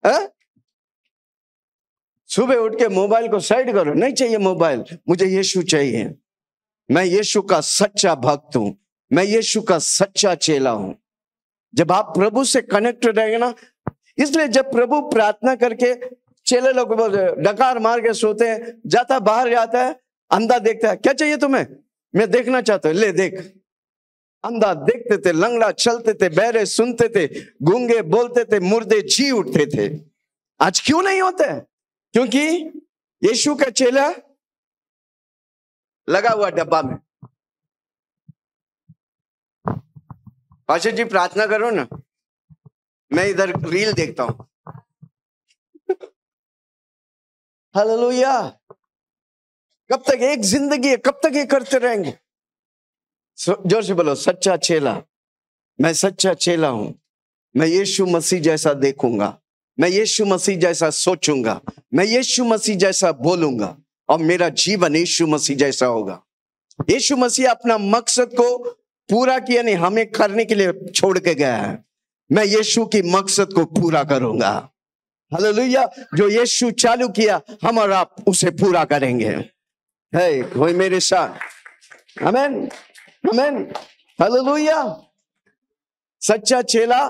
Speaker 2: हाँ?
Speaker 1: सुबह उठ के मोबाइल को साइड करो नहीं चाहिए मोबाइल मुझे यीशु चाहिए मैं यीशु का सच्चा भक्त हूं मैं यीशु का सच्चा चेला हूं जब आप प्रभु से कनेक्टेड रहेंगे ना इसलिए जब प्रभु प्रार्थना करके चेले लोग डकार मार के सोते हैं जाता बाहर जाता है अंधा देखता है क्या चाहिए तुम्हें मैं देखना चाहता हूं ले देख अंधा देखते थे लंगड़ा चलते थे बहरे सुनते थे गूंगे बोलते थे मुर्दे जी उठते थे आज क्यों नहीं होते
Speaker 2: क्योंकि यीशु का चेला लगा हुआ डब्बा में पाशा जी प्रार्थना करो ना मैं इधर रील देखता हूं हलो कब तक एक जिंदगी है कब तक ये करते
Speaker 1: रहेंगे जोर से बोलो सच्चा चेला मैं सच्चा चेला हूं मैं यीशु मसीह जैसा देखूंगा मैं यीशु मसीह जैसा सोचूंगा मैं यीशु मसीह जैसा बोलूंगा और मेरा जीवन यीशु मसीह जैसा होगा यीशु मसीह अपना मकसद को पूरा किया नहीं हमें करने के लिए छोड़ के गया है मैं यीशु की मकसद को पूरा करूंगा हालेलुया जो यीशु चालू किया हम और आप उसे पूरा करेंगे है कोई मेरे साथ हमेन हमें हालेलुया सच्चा चेला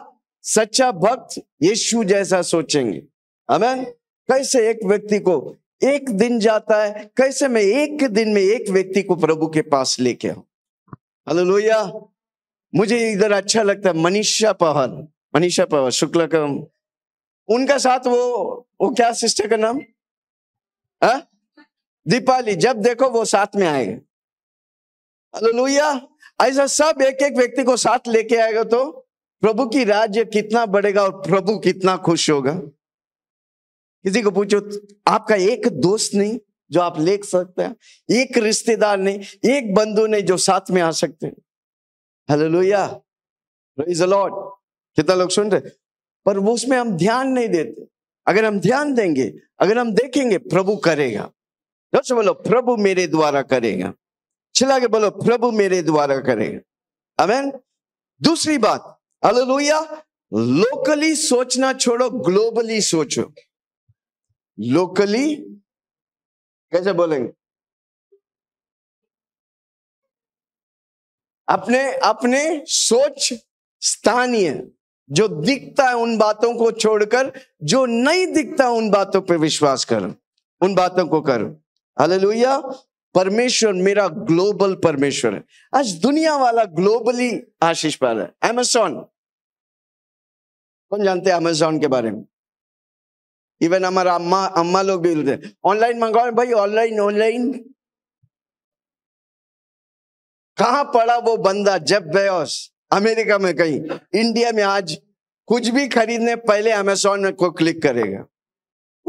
Speaker 1: सच्चा भक्त यीशु जैसा सोचेंगे हमेन कैसे एक व्यक्ति को एक दिन जाता है कैसे मैं एक दिन में एक व्यक्ति को प्रभु के पास लेके आऊ हालेलुया मुझे इधर अच्छा लगता है मनीषा पवन मनीषा पवन शुक्ला कम उनका साथ वो वो क्या सिस्टर का नाम है हाँ? दीपाली जब देखो वो साथ में आएगा हालेलुया ऐसा सब एक एक व्यक्ति को साथ लेके आएगा तो प्रभु की राज्य कितना बढ़ेगा और प्रभु कितना खुश होगा किसी को पूछो आपका एक दोस्त नहीं जो आप ले सकते हैं एक रिश्तेदार ने एक बंधु ने जो साथ में आ सकते हैं हेलोया लॉर्ड कितना लोग सुन रहे पर वो उसमें हम ध्यान नहीं देते अगर हम ध्यान देंगे अगर हम देखेंगे प्रभु करेगा दोस्तों बोलो प्रभु मेरे द्वारा करेगा चिल्ला के बोलो प्रभु मेरे द्वारा करेगा अमेन दूसरी बात लोहिया लोकली सोचना छोड़ो ग्लोबली सोचो
Speaker 2: लोकली कैसे बोलेंगे अपने अपने सोच स्थानीय
Speaker 1: जो दिखता है उन बातों को छोड़कर जो नहीं दिखता उन बातों पर विश्वास कर उन बातों को कर हालेलुया परमेश्वर मेरा ग्लोबल परमेश्वर है आज दुनिया वाला ग्लोबली आशीष पा रहा है एमेजॉन कौन जानते हैं अमेजॉन के बारे में इवन हमारा अम्मा अम्मा लोग भी बोलते ऑनलाइन मंगाओ भाई ऑनलाइन ऑनलाइन कहा पड़ा वो बंदा जब बेस अमेरिका में कहीं इंडिया में आज कुछ भी खरीदने पहले अमेजोन को क्लिक करेगा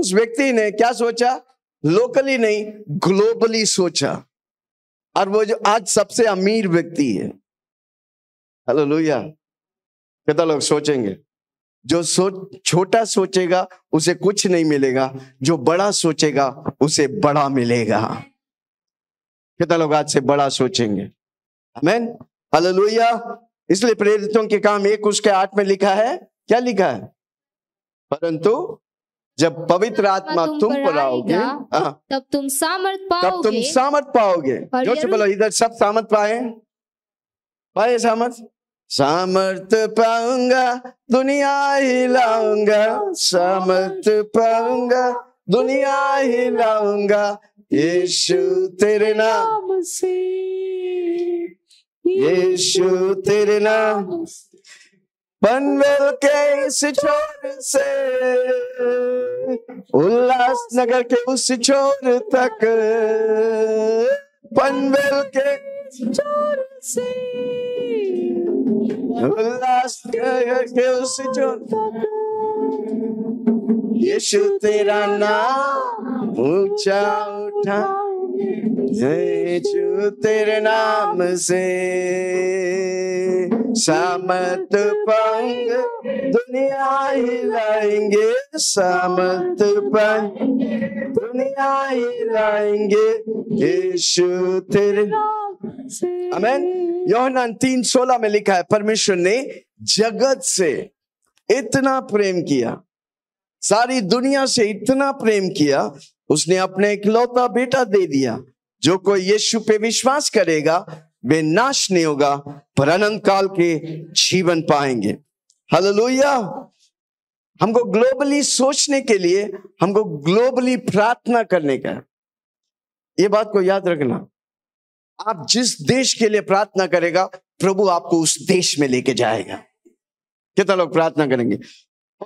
Speaker 1: उस व्यक्ति ने क्या सोचा लोकली नहीं ग्लोबली सोचा और वो जो आज सबसे अमीर व्यक्ति है हेलो लोहिया कितना लोग सोचेंगे जो सोच छोटा सोचेगा उसे कुछ नहीं मिलेगा जो बड़ा सोचेगा उसे बड़ा मिलेगा कितना लोग आज से बड़ा सोचेंगे हमेन हलोहिया इसलिए प्रेरितों के काम एक उसके आठ में लिखा है क्या लिखा है परंतु जब पवित्र आत्मा तुम, पर आओगे
Speaker 3: तब तुम सामर्थ पाओगे तब तुम सामर्थ
Speaker 1: पाओगे जो से बोलो इधर सब सामर्थ पाए पाए सामर्थ सामर्थ पाऊंगा दुनिया ही लाऊंगा सामर्थ पाऊंगा दुनिया ही लाऊंगा यीशु तेरे नाम से यीशु तेरे नाम पनवेल के इस छोर से उल्लास नगर के उस छोर तक पनवेल के छोर से यीशु तेरा
Speaker 2: नाम
Speaker 1: ऊंचा उठा जयचु तेरे नाम से समत पंग दुनिया हिलाएंगे समत पंग दुनिया हिलाएंगे यीशु तेरे अमेन योहना तीन सोलह में लिखा है परमेश्वर ने जगत से इतना प्रेम किया सारी दुनिया से इतना प्रेम किया उसने अपने इकलौता बेटा दे दिया जो कोई यीशु पे विश्वास करेगा वे नाश नहीं होगा पर अनंत काल के जीवन पाएंगे हालेलुया हमको ग्लोबली सोचने के लिए हमको ग्लोबली प्रार्थना करने का ये बात को याद रखना आप जिस देश के लिए प्रार्थना करेगा प्रभु आपको उस देश में लेके जाएगा कितना लोग प्रार्थना करेंगे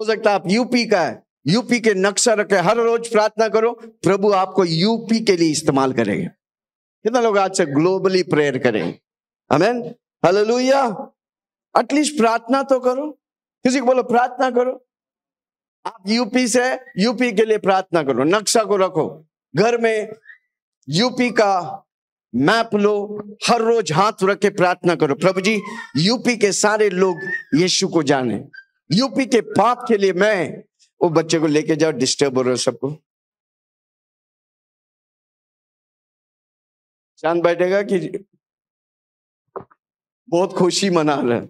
Speaker 1: हो सकता है आप यूपी का है यूपी के नक्शा रखे हर रोज प्रार्थना करो प्रभु आपको यूपी के लिए इस्तेमाल करेंगे कितना लोग आज से ग्लोबली प्रेयर करेंगे अमेन हलोया एटलीस्ट प्रार्थना तो करो किसी को बोलो प्रार्थना करो आप यूपी से यूपी के लिए प्रार्थना करो नक्शा को रखो घर में यूपी का मैप लो हर रोज हाथ रख के प्रार्थना करो प्रभु जी यूपी के सारे लोग यीशु को जाने
Speaker 2: यूपी के पाप के लिए मैं वो बच्चे को लेके जाओ डिस्टर्ब हो रहे हो सबको चांद बैठेगा कि बहुत खुशी मना रहे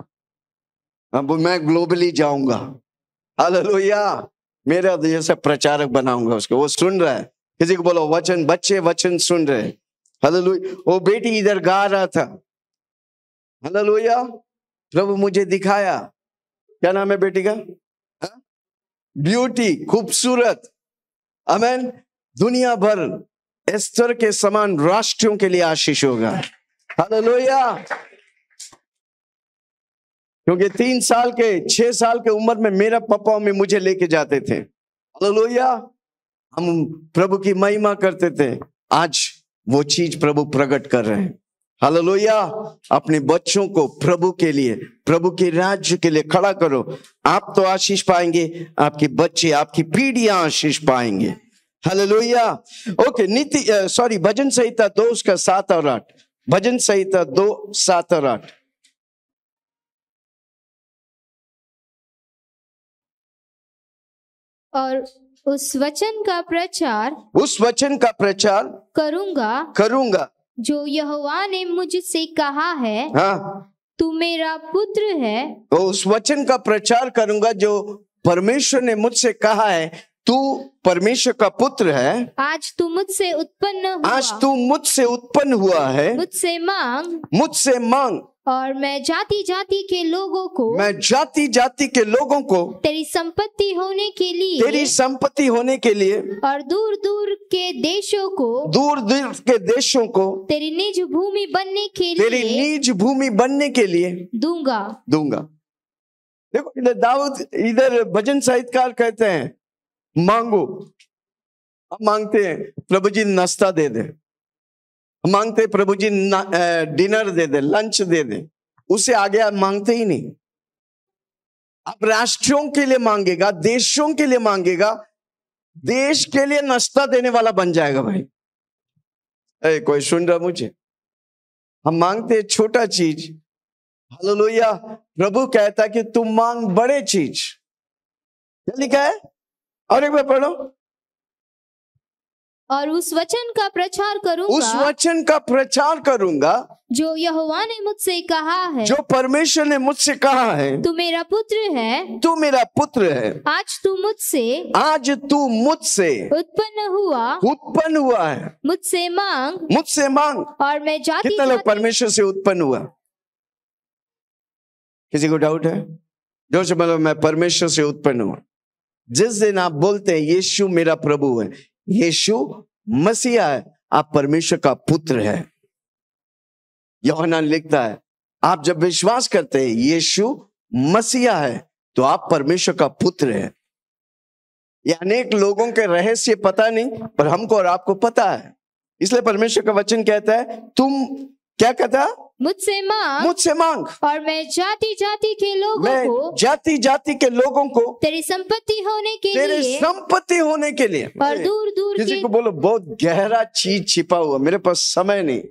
Speaker 2: अब मैं
Speaker 1: ग्लोबली जाऊंगा हालेलुया मेरा जैसा प्रचारक बनाऊंगा उसको वो सुन रहा है किसी को बोलो वचन बच्चे वचन सुन रहे हालेलुया वो बेटी इधर गा रहा था लोहिया प्रभु मुझे दिखाया क्या नाम है बेटी का ब्यूटी खूबसूरत अमेन दुनिया भर एस्तर के समान राष्ट्रों के लिए आशीष होगा हालेलुया क्योंकि तीन साल के छह साल के उम्र में मेरा पापा में मुझे लेके जाते थे हालेलुया हम प्रभु की महिमा करते थे आज वो चीज प्रभु प्रकट कर रहे हैं हालेलुया अपने बच्चों को प्रभु के लिए प्रभु के राज्य के लिए खड़ा करो आप तो आशीष पाएंगे आपके बच्चे आपकी पीढ़ियां आशीष पाएंगे हालेलुया ओके नीति सॉरी भजन संहिता दो उसका सात और आठ भजन
Speaker 2: संहिता दो सात और आठ और उस वचन का प्रचार उस वचन का प्रचार करूंगा करूंगा
Speaker 3: जो यहोवा ने मुझसे कहा है हाँ? तू मेरा पुत्र है
Speaker 1: तो उस वचन का प्रचार करूंगा जो परमेश्वर ने मुझसे कहा है तू परमेश्वर का पुत्र है
Speaker 3: आज तू मुझसे उत्पन्न हुआ। आज तू
Speaker 1: मुझसे उत्पन्न हुआ है
Speaker 3: मुझसे मांग
Speaker 1: मुझसे मांग
Speaker 3: और मैं जाति जाति के लोगों को
Speaker 1: मैं जाति जाति के लोगों को
Speaker 3: तेरी संपत्ति होने के लिए तेरी
Speaker 1: संपत्ति होने के लिए
Speaker 3: और दूर दूर के देशों को
Speaker 1: दूर दूर के देशों को
Speaker 3: तेरी निज भूमि बनने के लिए तेरी निज
Speaker 1: भूमि बनने के लिए दूंगा दूंगा देखो इधर दाऊद इधर भजन साहित्यकार कहते हैं मांगो हम मांगते हैं प्रभु जी नाश्ता दे दे मांगते प्रभु जी डिनर दे दे लंच दे दे उसे आगे आप मांगते ही नहीं आप राष्ट्रों के लिए मांगेगा देशों के लिए मांगेगा देश के लिए नाश्ता देने वाला बन जाएगा भाई अरे कोई सुन रहा मुझे हम मांगते छोटा चीज हलो लोहिया प्रभु कहता कि तुम मांग बड़े चीज लिखा है और एक बार पढ़ो
Speaker 3: और उस वचन का प्रचार करूंगा उस
Speaker 1: वचन का प्रचार करूंगा
Speaker 3: जो यहोवा ने मुझसे कहा है जो
Speaker 1: परमेश्वर ने मुझसे कहा है तू
Speaker 3: मेरा पुत्र है
Speaker 1: तू मेरा पुत्र है
Speaker 3: आज तू मुझसे
Speaker 1: आज तू मुझसे
Speaker 3: उत्पन्न हुआ
Speaker 1: उत्पन्न हुआ है
Speaker 3: मुझसे मांग
Speaker 1: मुझसे मांग
Speaker 3: और मैं जाती कितना लोग
Speaker 1: परमेश्वर से उत्पन्न हुआ किसी को डाउट है जो से मतलब मैं परमेश्वर से उत्पन्न हुआ जिस दिन आप बोलते हैं यीशु मेरा प्रभु है यीशु मसीहा है आप परमेश्वर का पुत्र है योहनान लिखता है आप जब विश्वास करते हैं यीशु मसीहा है तो आप परमेश्वर का पुत्र है ये अनेक लोगों के रहस्य पता नहीं पर हमको और आपको पता है इसलिए परमेश्वर का वचन कहता है तुम क्या कहता
Speaker 3: मुझसे मांग मुझसे मांग और मैं जाति जाति के लोगों को
Speaker 1: जाति जाति के लोगों को
Speaker 3: तेरी संपत्ति होने के तेरे लिए
Speaker 1: संपत्ति होने के लिए और दूर दूर किसी को बोलो बहुत गहरा चीज छिपा हुआ मेरे पास समय नहीं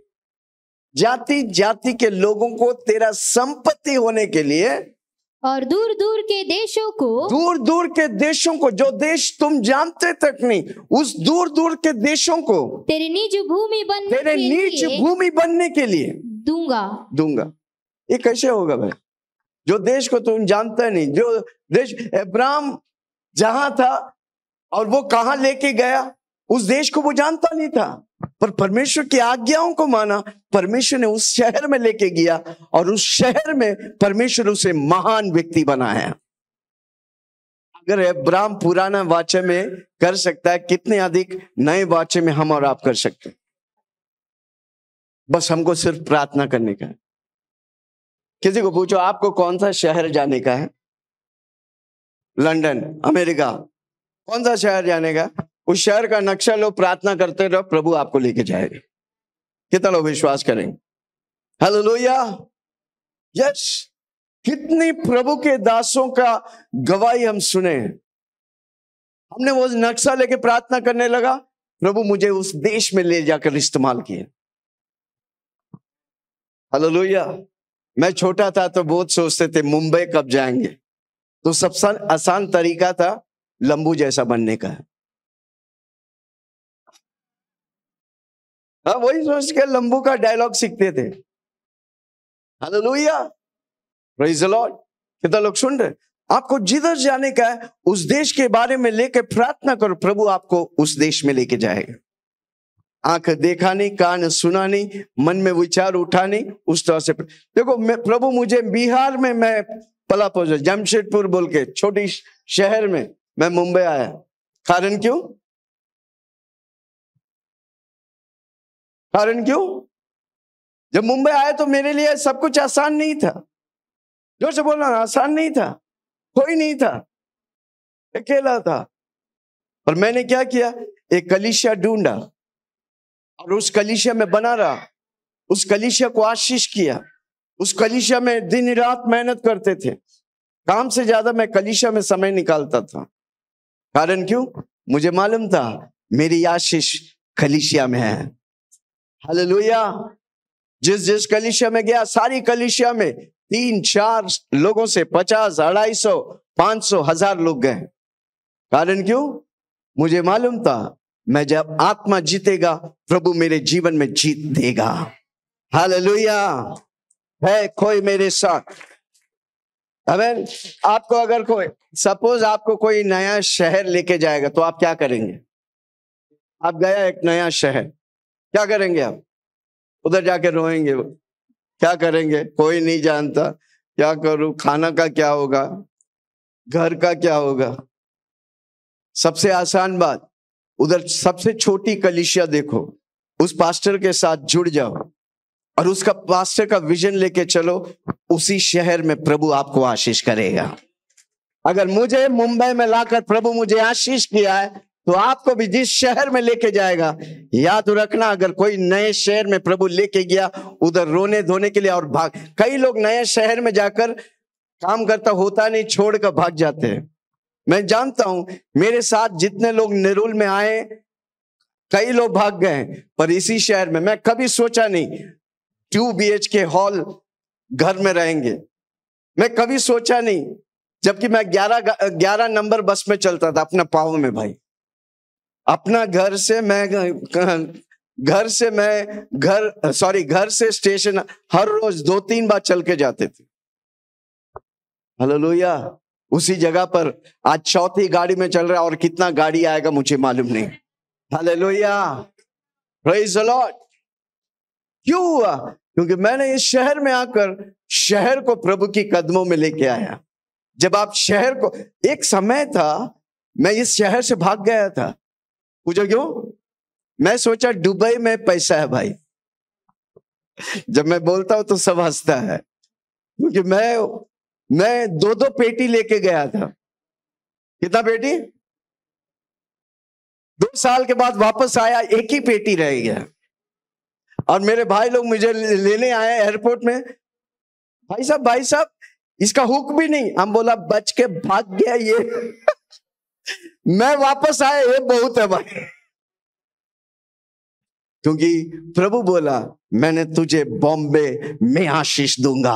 Speaker 1: जाति जाति के लोगों को तेरा संपत्ति होने के लिए
Speaker 3: और दूर दूर के देशों को
Speaker 1: दूर दूर के देशों को जो देश तुम जानते तक नहीं उस दूर दूर के देशों को
Speaker 3: तेरे निज भूमि बनने तेरे निज भूमि
Speaker 1: बनने के लिए दूंगा दूंगा ये कैसे होगा भाई जो देश को तुम जानते नहीं जो देश अब्राम जहां था और वो कहा लेके गया उस देश को वो जानता नहीं था पर परमेश्वर की आज्ञाओं को माना परमेश्वर ने उस शहर में लेके गया और उस शहर में परमेश्वर उसे महान व्यक्ति बनाया अगर अब्राम पुराना वाचे में कर सकता है कितने अधिक नए वाच्य में हम और आप कर सकते हैं बस हमको सिर्फ प्रार्थना करने का है किसी को पूछो आपको कौन सा शहर जाने का है लंदन अमेरिका कौन सा शहर जाने का उस शहर का नक्शा लो प्रार्थना करते रहो प्रभु आपको लेके जाएगा कितना लोग विश्वास करेंगे हेलो लोहिया यस कितनी प्रभु के दासों का गवाही हम सुने हमने वो नक्शा लेके प्रार्थना करने लगा प्रभु मुझे उस देश में ले जाकर इस्तेमाल किए हेलो लोहिया मैं छोटा था तो बहुत सोचते थे मुंबई कब जाएंगे तो सबसे आसान तरीका था लंबू जैसा बनने का
Speaker 2: हाँ वही सोच के लंबू का डायलॉग सीखते थे लॉर्ड कितना लोग सुन रहे
Speaker 1: आपको जिधर जाने का है उस देश के बारे में लेके प्रार्थना करो प्रभु आपको उस देश में लेके जाएगा आंख देखा नहीं कान सुना नहीं मन में विचार उठा नहीं उस तरह से देखो प्रभु मुझे बिहार में मैं पला पहुंचा जमशेदपुर
Speaker 2: बोल के छोटी शहर में मैं मुंबई आया कारण क्यों कारण क्यों जब मुंबई आए तो मेरे लिए सब कुछ आसान नहीं था जोर से बोलना आसान नहीं था
Speaker 1: कोई नहीं था अकेला था पर मैंने क्या किया एक कलिशिया ढूंढा और उस कलिशिया में बना रहा उस कलिशिया को आशीष किया उस कलिशिया में दिन रात मेहनत करते थे काम से ज्यादा मैं कलिशिया में समय निकालता था कारण क्यों मुझे मालूम था मेरी आशीष कलिशिया में है हालेलुया जिस जिस कलिशिया में गया सारी कलिशिया में तीन चार लोगों से पचास अढ़ाई सौ पांच सौ हजार लोग गए कारण क्यों मुझे मालूम था मैं जब आत्मा जीतेगा प्रभु मेरे जीवन में जीत देगा हालेलुया है कोई मेरे साथ अब आपको अगर कोई सपोज आपको कोई नया शहर लेके जाएगा तो आप क्या करेंगे आप गया एक नया शहर क्या करेंगे आप उधर जाके रोएंगे क्या करेंगे कोई नहीं जानता क्या करूं खाना का क्या होगा घर का क्या होगा सबसे आसान बात उधर सबसे छोटी कलिशिया देखो उस पास्टर के साथ जुड़ जाओ और उसका पास्टर का विजन लेके चलो उसी शहर में प्रभु आपको आशीष करेगा अगर मुझे मुंबई में लाकर प्रभु मुझे आशीष किया है तो आपको भी जिस शहर में लेके जाएगा याद रखना अगर कोई नए शहर में प्रभु लेके गया उधर रोने धोने के लिए और भाग कई लोग नए शहर में जाकर काम करता होता नहीं छोड़ कर भाग जाते हैं मैं जानता हूं मेरे साथ जितने लोग निरुल में आए कई लोग भाग गए पर इसी शहर में मैं कभी सोचा नहीं two B H K hall घर में रहेंगे मैं कभी सोचा नहीं जबकि मैं ग्यारह ग्यारह नंबर बस में चलता था अपने पाव में भाई अपना घर से मैं घर से मैं घर सॉरी घर से स्टेशन हर रोज दो तीन बार चल के जाते थे लोहिया उसी जगह पर आज चौथी गाड़ी में चल रहा और कितना गाड़ी आएगा मुझे मालूम नहीं हले लोहिया लॉर्ड क्यों हुआ क्योंकि मैंने इस शहर में आकर शहर को प्रभु की कदमों में लेके आया जब आप शहर को एक समय था मैं इस शहर से भाग गया था पूछो क्यों मैं सोचा दुबई में पैसा है भाई जब मैं बोलता हूं तो सब हंसता है क्योंकि मैं मैं दो दो पेटी लेके गया था कितना पेटी दो साल के बाद वापस आया एक ही पेटी रह गया और मेरे भाई लोग मुझे लेने आए एयरपोर्ट में भाई साहब भाई साहब इसका हुक भी नहीं हम बोला बच के भाग गया ये मैं वापस आए ये बहुत है भाई क्योंकि प्रभु बोला मैंने तुझे बॉम्बे में आशीष दूंगा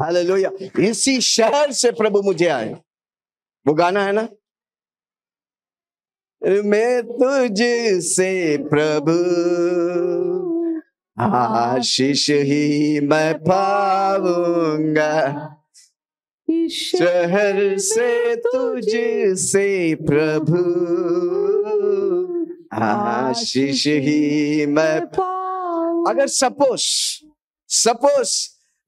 Speaker 1: हालेलुया इसी शहर से प्रभु मुझे आए वो गाना है ना मैं तुझसे प्रभु आशीष ही मैं पाऊंगा शहर से से प्रभु आशीष ही मैं अगर सपोज सपोज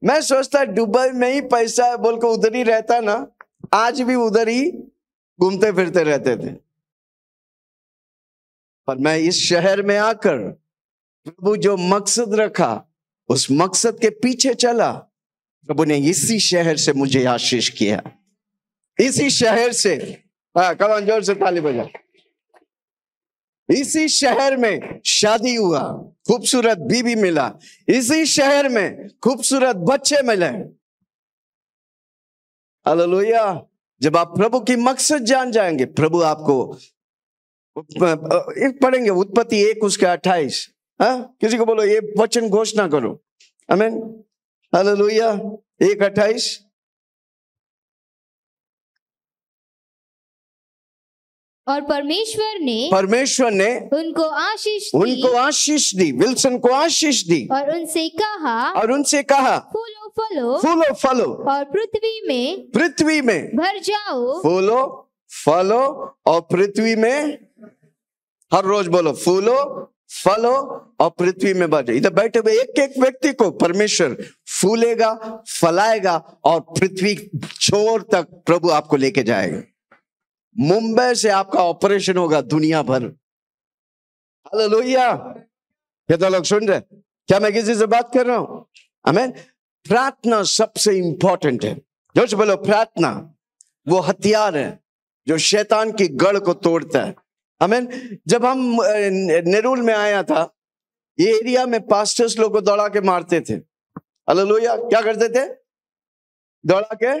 Speaker 1: मैं सोचता दुबई में ही पैसा है बोल के उधर ही रहता ना आज भी उधर ही घूमते फिरते रहते थे पर मैं इस शहर में आकर प्रभु जो मकसद रखा उस मकसद के पीछे चला प्रभु ने इसी शहर से मुझे आशीष किया इसी शहर से हाँ कमान जोर से ताली बजा इसी शहर में शादी हुआ खूबसूरत बीबी मिला इसी शहर में खूबसूरत बच्चे मिले अलोया जब आप प्रभु की मकसद जान जाएंगे प्रभु आपको पढ़ेंगे उत्पत्ति एक उसके अट्ठाईस हाँ? किसी को बोलो ये वचन घोषणा करो
Speaker 2: अमेन हालेलुया एक अट्ठाईस और परमेश्वर ने परमेश्वर ने
Speaker 3: उनको आशीष उनको
Speaker 2: आशीष दी विल्सन को आशीष दी
Speaker 3: और उनसे कहा और
Speaker 1: उनसे कहा फूलो
Speaker 3: फलो फूलो फलो और पृथ्वी में
Speaker 1: पृथ्वी में
Speaker 3: भर जाओ
Speaker 1: फूलो फलो और पृथ्वी में हर रोज बोलो फूलो फल हो और पृथ्वी में बचे इधर बैठे हुए एक एक व्यक्ति को परमेश्वर फूलेगा फलाएगा और पृथ्वी छोर तक प्रभु आपको लेके जाएगा मुंबई से आपका ऑपरेशन होगा दुनिया भर हेलो लोहिया कितना तो लोग सुन रहे क्या मैं किसी से बात कर रहा हूं हमें प्रार्थना सबसे इंपॉर्टेंट है जो बोलो प्रार्थना वो हथियार है जो शैतान की गढ़ को तोड़ता है हमें जब हम नेरूल में आया था ये एरिया में पास्टर्स लोग को दौड़ा के मारते थे अलोहिया क्या करते थे दौड़ा के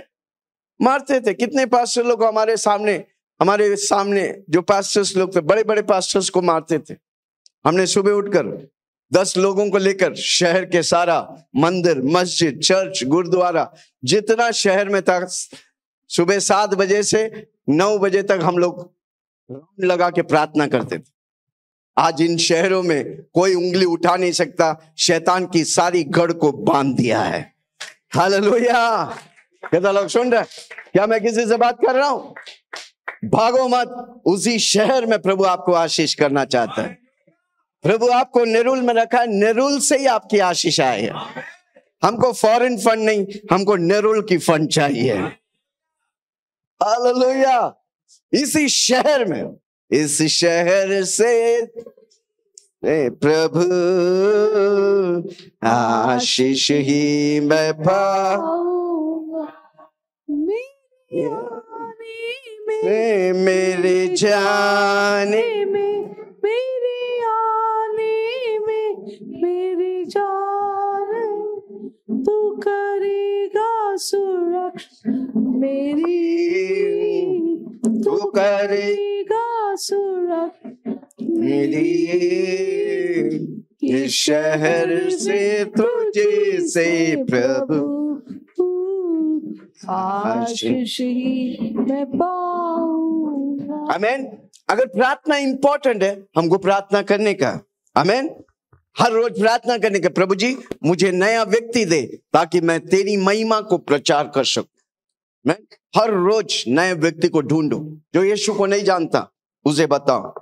Speaker 1: मारते थे कितने पास्टर लोग हमारे सामने हमारे सामने जो पास्टर्स लोग थे बड़े बड़े पास्टर्स को मारते थे हमने सुबह उठकर दस लोगों को लेकर शहर के सारा मंदिर मस्जिद चर्च गुरुद्वारा जितना शहर में था सुबह सात बजे से नौ बजे तक हम लोग राउंड लगा के प्रार्थना करते थे आज इन शहरों में कोई उंगली उठा नहीं सकता शैतान की सारी गढ़ को बांध दिया है हालेलुया लोग सुन रहे क्या मैं किसी से बात कर रहा हूं भागो मत उसी शहर में प्रभु आपको आशीष करना चाहता है प्रभु आपको नेरुल में रखा है नेरुल से ही आपकी आशीष आए है हमको फॉरेन फंड नहीं हमको नेरुल की फंड चाहिए हालेलुया इसी शहर में इस शहर से ए प्रभु आशीष ही मैं
Speaker 2: पाऊंगा
Speaker 1: मेरे, मेरे जाने में मेरे आने
Speaker 3: में मेरी जान
Speaker 2: तू करेगा सुरक्षा मेरी तू करेगा सुरक्षा
Speaker 1: मेरी इस शहर से तुझे से प्रभु
Speaker 2: आशीष ही मैं
Speaker 1: अगर प्रार्थना इंपॉर्टेंट है हमको प्रार्थना करने का अमेन हर रोज प्रार्थना करने के प्रभु जी मुझे नया व्यक्ति दे ताकि मैं तेरी महिमा को प्रचार कर सकू मैं हर रोज नए व्यक्ति को ढूंढो जो यीशु को नहीं जानता उसे बताओ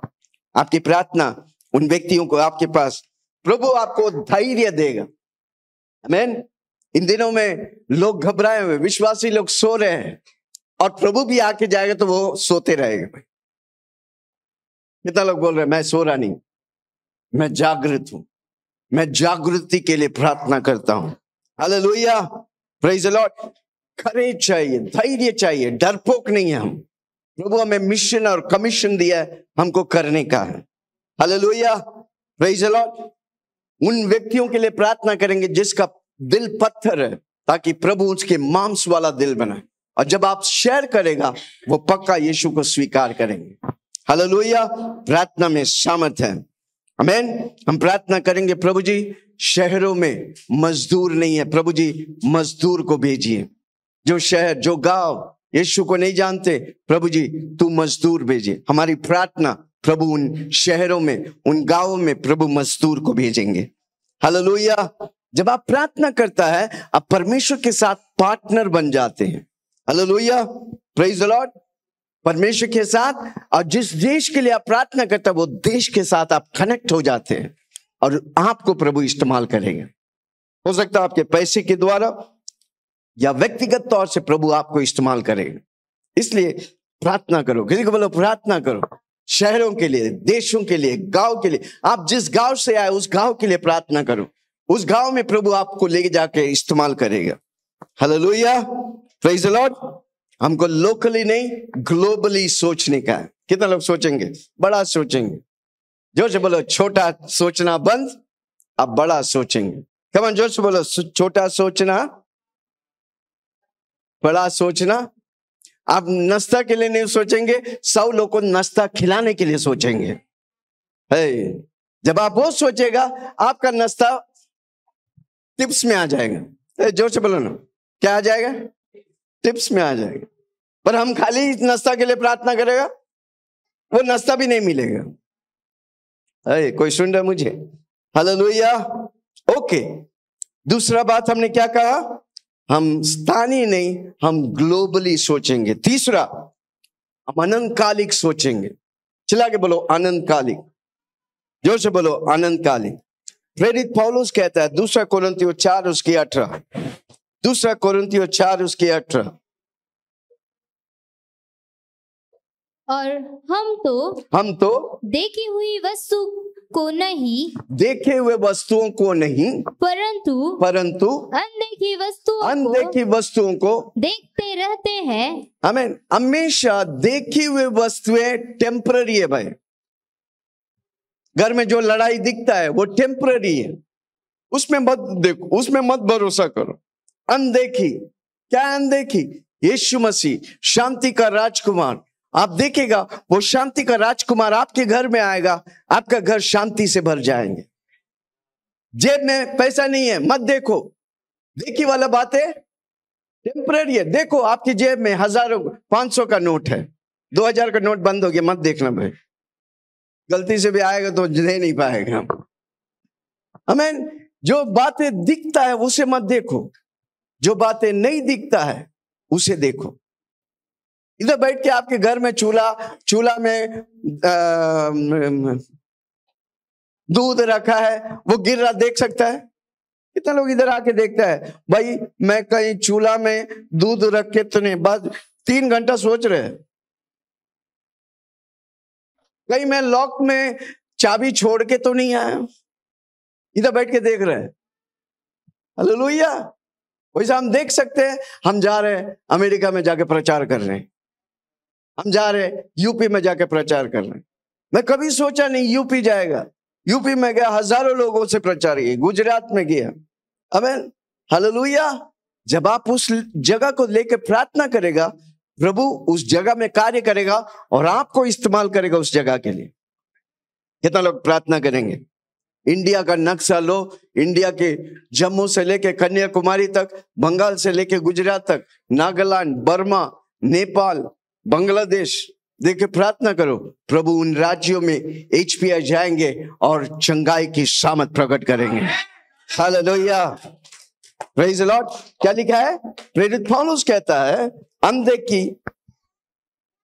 Speaker 1: आपकी प्रार्थना उन व्यक्तियों को आपके पास प्रभु आपको धैर्य देगा मैन इन दिनों में लोग घबराए हुए विश्वासी लोग सो रहे हैं और प्रभु भी आके जाएगा तो वो सोते रहेगा कितना लोग बोल रहे हैं मैं सो रहा नहीं मैं जागृत हूं मैं जागृति के लिए प्रार्थना करता हूं हले लोहिया प्रेज लॉर्ड खरे चाहिए धैर्य चाहिए डरपोक नहीं है हम प्रभु हमें मिशन और कमीशन दिया है हमको करने का है हले लोहिया प्रेज लॉर्ड उन व्यक्तियों के लिए प्रार्थना करेंगे जिसका दिल पत्थर है ताकि प्रभु उसके मांस वाला दिल बनाए और जब आप शेयर करेगा वो पक्का यीशु को स्वीकार करेंगे हलो प्रार्थना में सामर्थ है अमेन हम प्रार्थना करेंगे प्रभु जी शहरों में मजदूर नहीं है प्रभु जी मजदूर को भेजिए जो शहर जो गांव यीशु को नहीं जानते प्रभु जी तू मजदूर भेजिए हमारी प्रार्थना प्रभु उन शहरों में उन गांवों में प्रभु मजदूर को भेजेंगे हलो जब आप प्रार्थना करता है आप परमेश्वर के साथ पार्टनर बन जाते हैं हलोया प्रेज लॉर्ड परमेश्वर के साथ और जिस देश के लिए आप प्रार्थना करते हैं वो देश के साथ आप कनेक्ट हो जाते हैं और आपको प्रभु इस्तेमाल करेंगे हो सकता है आपके पैसे के द्वारा या व्यक्तिगत तौर से प्रभु आपको इस्तेमाल करेंगे इसलिए प्रार्थना करो किसी को बोलो प्रार्थना करो शहरों के लिए देशों के लिए गांव के लिए आप जिस गांव से आए उस गांव के लिए प्रार्थना करो उस गांव में प्रभु आपको ले जाके इस्तेमाल करेगा हेलो लोहिया लॉर्ड हमको लोकली नहीं ग्लोबली सोचने का है कितना लोग सोचेंगे बड़ा सोचेंगे जो से बोलो छोटा सोचना बंद अब बड़ा सोचेंगे कमन जो से बोलो छोटा सोचना बड़ा सोचना आप नाश्ता के लिए नहीं सोचेंगे सौ लोग को नाश्ता खिलाने के लिए सोचेंगे है जब आप वो सोचेगा आपका नाश्ता टिप्स में आ जाएगा जोर से बोलो ना क्या आ जाएगा टिप्स में आ जाएगा पर हम खाली नाश्ता के लिए प्रार्थना करेगा वो नाश्ता भी नहीं मिलेगा अरे कोई सुन रहा मुझे लोहिया ओके दूसरा बात हमने क्या कहा हम स्थानीय नहीं हम ग्लोबली सोचेंगे तीसरा हम अनंतकालिक सोचेंगे चला के बोलो अनंतकालिक जोर से बोलो अनंतकालिक प्रेरित पॉलोस कहता है दूसरा कोलंती चार उसकी अठारह दूसरा कोरंतियो चार उसके अठारह
Speaker 3: और हम तो हम तो देखी हुई वस्तु को नहीं
Speaker 1: देखे हुए वस्तुओं को नहीं परंतु परंतु
Speaker 3: अनदेखी वस्तुओं अनदेखी वस्तुओं को देखते रहते हैं
Speaker 1: हमें हमेशा देखी हुई वस्तुएं टेम्पररी है भाई घर में जो लड़ाई दिखता है वो टेम्पररी है उसमें मत देखो उसमें मत भरोसा करो अनदेखी क्या अनदेखी यीशु मसीह शांति का राजकुमार आप देखेगा वो शांति का राजकुमार आपके घर में आएगा आपका घर शांति से भर जाएंगे जेब में पैसा नहीं है मत देखो देखी वाला बात है टेम्पररी है देखो आपकी जेब में हजारों पांच सौ का नोट है दो हजार का नोट बंद हो गया मत देखना भाई गलती से भी आएगा तो दे नहीं पाएगा हमें जो बातें दिखता है उसे मत देखो जो बातें नहीं दिखता है उसे देखो इधर बैठ के आपके घर में चूल्हा चूल्हा में दूध रखा है वो गिर रहा देख सकता है कितना लोग इधर आके देखता है भाई मैं कहीं चूल्हा में दूध रख के तो नहीं बस तीन घंटा सोच रहे कहीं मैं लॉक में चाबी छोड़ के तो नहीं आया इधर बैठ के देख रहे हैं हलो लोहिया वैसे हम देख सकते हैं हम जा रहे हैं अमेरिका में जाके प्रचार कर रहे हैं हम जा रहे हैं यूपी में जाके प्रचार कर रहे हैं मैं कभी सोचा नहीं यूपी जाएगा यूपी में गया हजारों लोगों से प्रचार किया गुजरात में गया अमेन हालेलुया जब आप उस जगह को लेकर प्रार्थना करेगा प्रभु उस जगह में कार्य करेगा और आपको इस्तेमाल करेगा उस जगह के लिए कितना लोग प्रार्थना करेंगे इंडिया का नक्शा लो इंडिया के जम्मू से लेके कन्याकुमारी तक बंगाल से लेके गुजरात तक नागालैंड बर्मा नेपाल बांग्लादेश देखे प्रार्थना करो प्रभु उन राज्यों में एच जाएंगे और चंगाई की सामत प्रकट करेंगे लॉर्ड क्या लिखा है प्रेरित फॉलोस कहता है अंधे की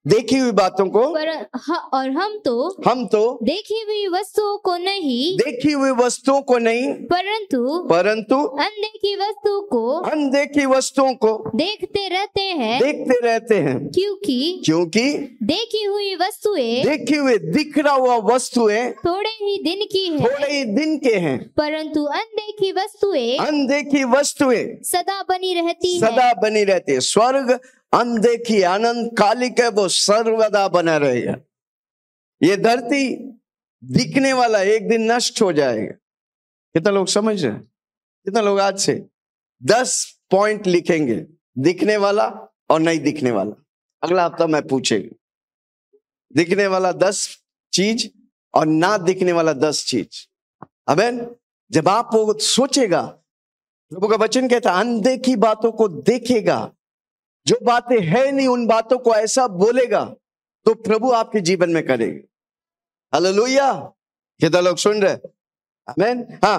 Speaker 1: देखी हुई बातों को पर
Speaker 3: ह, और हम तो हम तो देखी हुई वस्तुओं को नहीं देखी
Speaker 1: हुई वस्तुओं को नहीं
Speaker 3: परंतु परंतु अनदेखी वस्तु को
Speaker 1: अनदेखी वस्तुओं को
Speaker 3: देखते रहते हैं देखते रहते हैं क्योंकि क्योंकि देखी हुई वस्तुएं देखी
Speaker 1: हुई दिख रहा हुआ वस्तुएं
Speaker 3: थोड़े ही दिन की है थोड़े ही
Speaker 1: दिन के हैं
Speaker 3: परंतु अनदेखी वस्तुएं अनदेखी वस्तुएं सदा बनी रहती सदा
Speaker 1: बनी रहती है स्वर्ग अनदेखी आनंद कालिक है वो सर्वदा बना रहेगा ये धरती दिखने वाला एक दिन नष्ट हो जाएगा कितना लोग समझ रहे कितना लोग आज से दस पॉइंट लिखेंगे दिखने वाला और नहीं दिखने वाला अगला हफ्ता मैं पूछेगा दिखने वाला दस चीज और ना दिखने वाला दस चीज अबेन जब आप वो सोचेगा प्रभु का वचन कहता अनदेखी बातों को देखेगा जो बातें है नहीं उन बातों को ऐसा बोलेगा तो प्रभु आपके जीवन में करेगा हेलो लोहिया कितना लोग सुन रहे मैन हाँ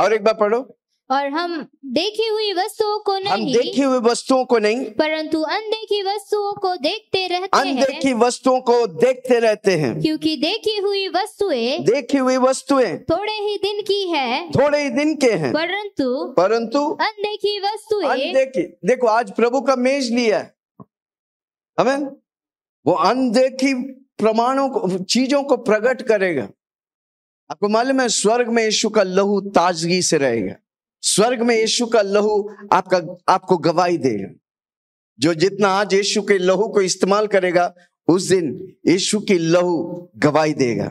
Speaker 1: और एक बार पढ़ो
Speaker 3: और हम देखी हुई वस्तुओं को नहीं हम देखी
Speaker 1: हुई वस्तुओं को नहीं
Speaker 3: परंतु अनदेखी वस्तुओं को देखते रहते हैं अनदेखी
Speaker 1: वस्तुओं को देखते रहते हैं
Speaker 3: क्योंकि देखी हुई वस्तुएं
Speaker 1: देखी हुई वस्तुएं
Speaker 3: थोड़े ही दिन की है
Speaker 1: थोड़े ही दिन के हैं
Speaker 3: परंतु परंतु अनदेखी वस्तुएं अनदेखी
Speaker 1: देखो आज प्रभु का मेज लिया है हमें वो अनदेखी प्रमाणों को चीजों को प्रकट करेगा आपको मालूम है स्वर्ग में यीशु का लहू ताजगी से रहेगा स्वर्ग में यीशु का लहू आपका आपको गवाही देगा जो जितना आज यीशु के लहू को इस्तेमाल करेगा उस दिन यीशु की लहू गवाही देगा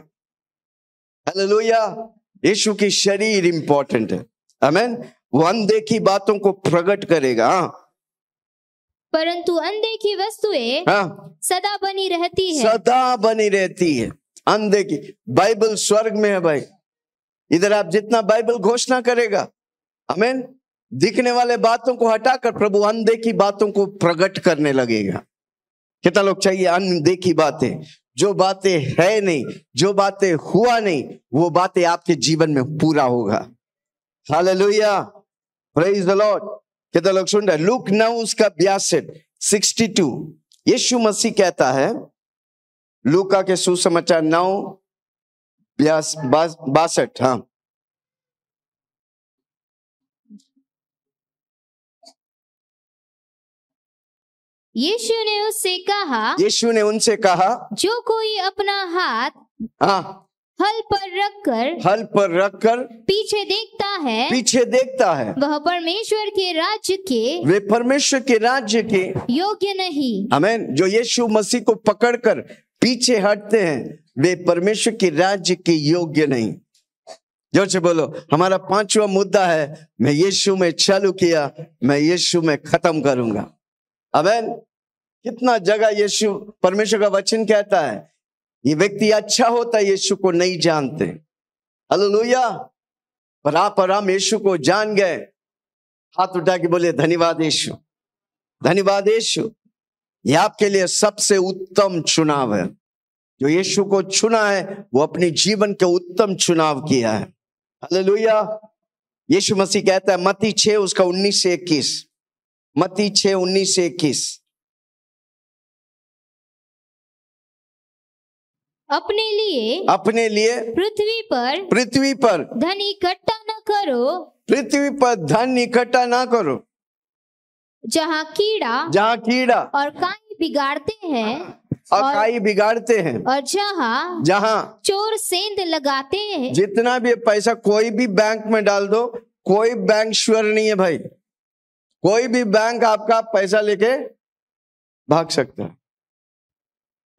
Speaker 1: हालेलुया यीशु की शरीर इंपॉर्टेंट है अमेन वो अनदेखी बातों को प्रकट करेगा हाँ।
Speaker 3: परंतु अनदेखी वस्तुएं हाँ? सदा बनी रहती है
Speaker 1: सदा बनी रहती है अनदेखी बाइबल स्वर्ग में है भाई इधर आप जितना बाइबल घोषणा करेगा हमें दिखने वाले बातों को हटाकर प्रभु अनदेखी बातों को प्रकट करने लगेगा कितना लोग चाहिए अनदेखी बातें जो बातें है नहीं जो बातें हुआ नहीं वो बातें आपके जीवन में पूरा होगा लोहिया प्रेज कितना लोग सुन रहे लुक न उसका ब्यासठ सिक्सटी टू यीशु मसीह कहता है लूका
Speaker 2: के सुसमाचार नौ बासठ हाँ यीशु ने उससे कहा यीशु ने उनसे कहा जो कोई
Speaker 3: अपना हाथ हाँ हल पर रखकर
Speaker 1: हल पर रखकर
Speaker 3: पीछे देखता है
Speaker 1: पीछे देखता है
Speaker 3: वह परमेश्वर के राज्य के
Speaker 1: वे परमेश्वर के राज्य के
Speaker 3: योग्य नहीं
Speaker 1: हमें जो यीशु मसीह को पकड़कर पीछे हटते हैं वे परमेश्वर के राज्य के योग्य नहीं जोर से बोलो हमारा पांचवा मुद्दा है मैं यीशु में चालू किया मैं यीशु में खत्म करूंगा अबैन कितना जगह यीशु परमेश्वर का वचन कहता है ये व्यक्ति अच्छा होता है यीशु को नहीं जानते लोहिया पर आप और हम यीशु को जान गए हाथ उठा के बोले धन्यवाद यीशु धन्यवाद यीशु ये आपके लिए सबसे उत्तम चुनाव है जो यीशु को चुना है वो अपने जीवन के उत्तम चुनाव किया है हलोया
Speaker 2: यीशु मसीह कहता है मती छे उसका उन्नीस से इक्कीस मती छे उन्नीस से इक्कीस अपने लिए अपने लिए पृथ्वी पर पृथ्वी पर धन इकट्ठा
Speaker 3: न करो
Speaker 1: पृथ्वी पर धन इकट्ठा ना करो
Speaker 3: जहाँ कीड़ा जहाँ कीड़ा और काई बिगाड़ते हैं
Speaker 1: और, और काई बिगाड़ते हैं
Speaker 3: और जहाँ जहाँ चोर सेंध लगाते हैं जितना
Speaker 1: भी पैसा कोई भी बैंक में डाल दो कोई बैंक श्योर नहीं है भाई कोई भी बैंक आपका पैसा लेके भाग सकता है